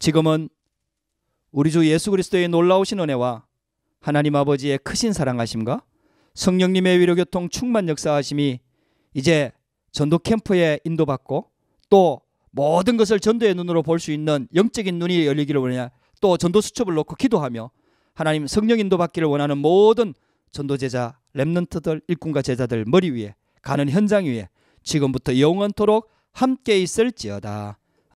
지금은 우리 주 예수 그리스도의 놀라우신 은혜와 하나님 아버지의 크신 사랑하심과 성령님의 위로 교통 충만 역사하심이 이제 전도 캠프에 인도받고 또 모든 것을 전도의 눈으로 볼 수 있는 영적인 눈이 열리기를 원하냐 또 전도 수첩을 놓고 기도하며 하나님 성령 인도받기를 원하는 모든 전도 제자 렘넌트들 일꾼과 제자들 머리 위에 가는 현장 위에 지금부터 영원토록 함께 있을지어다.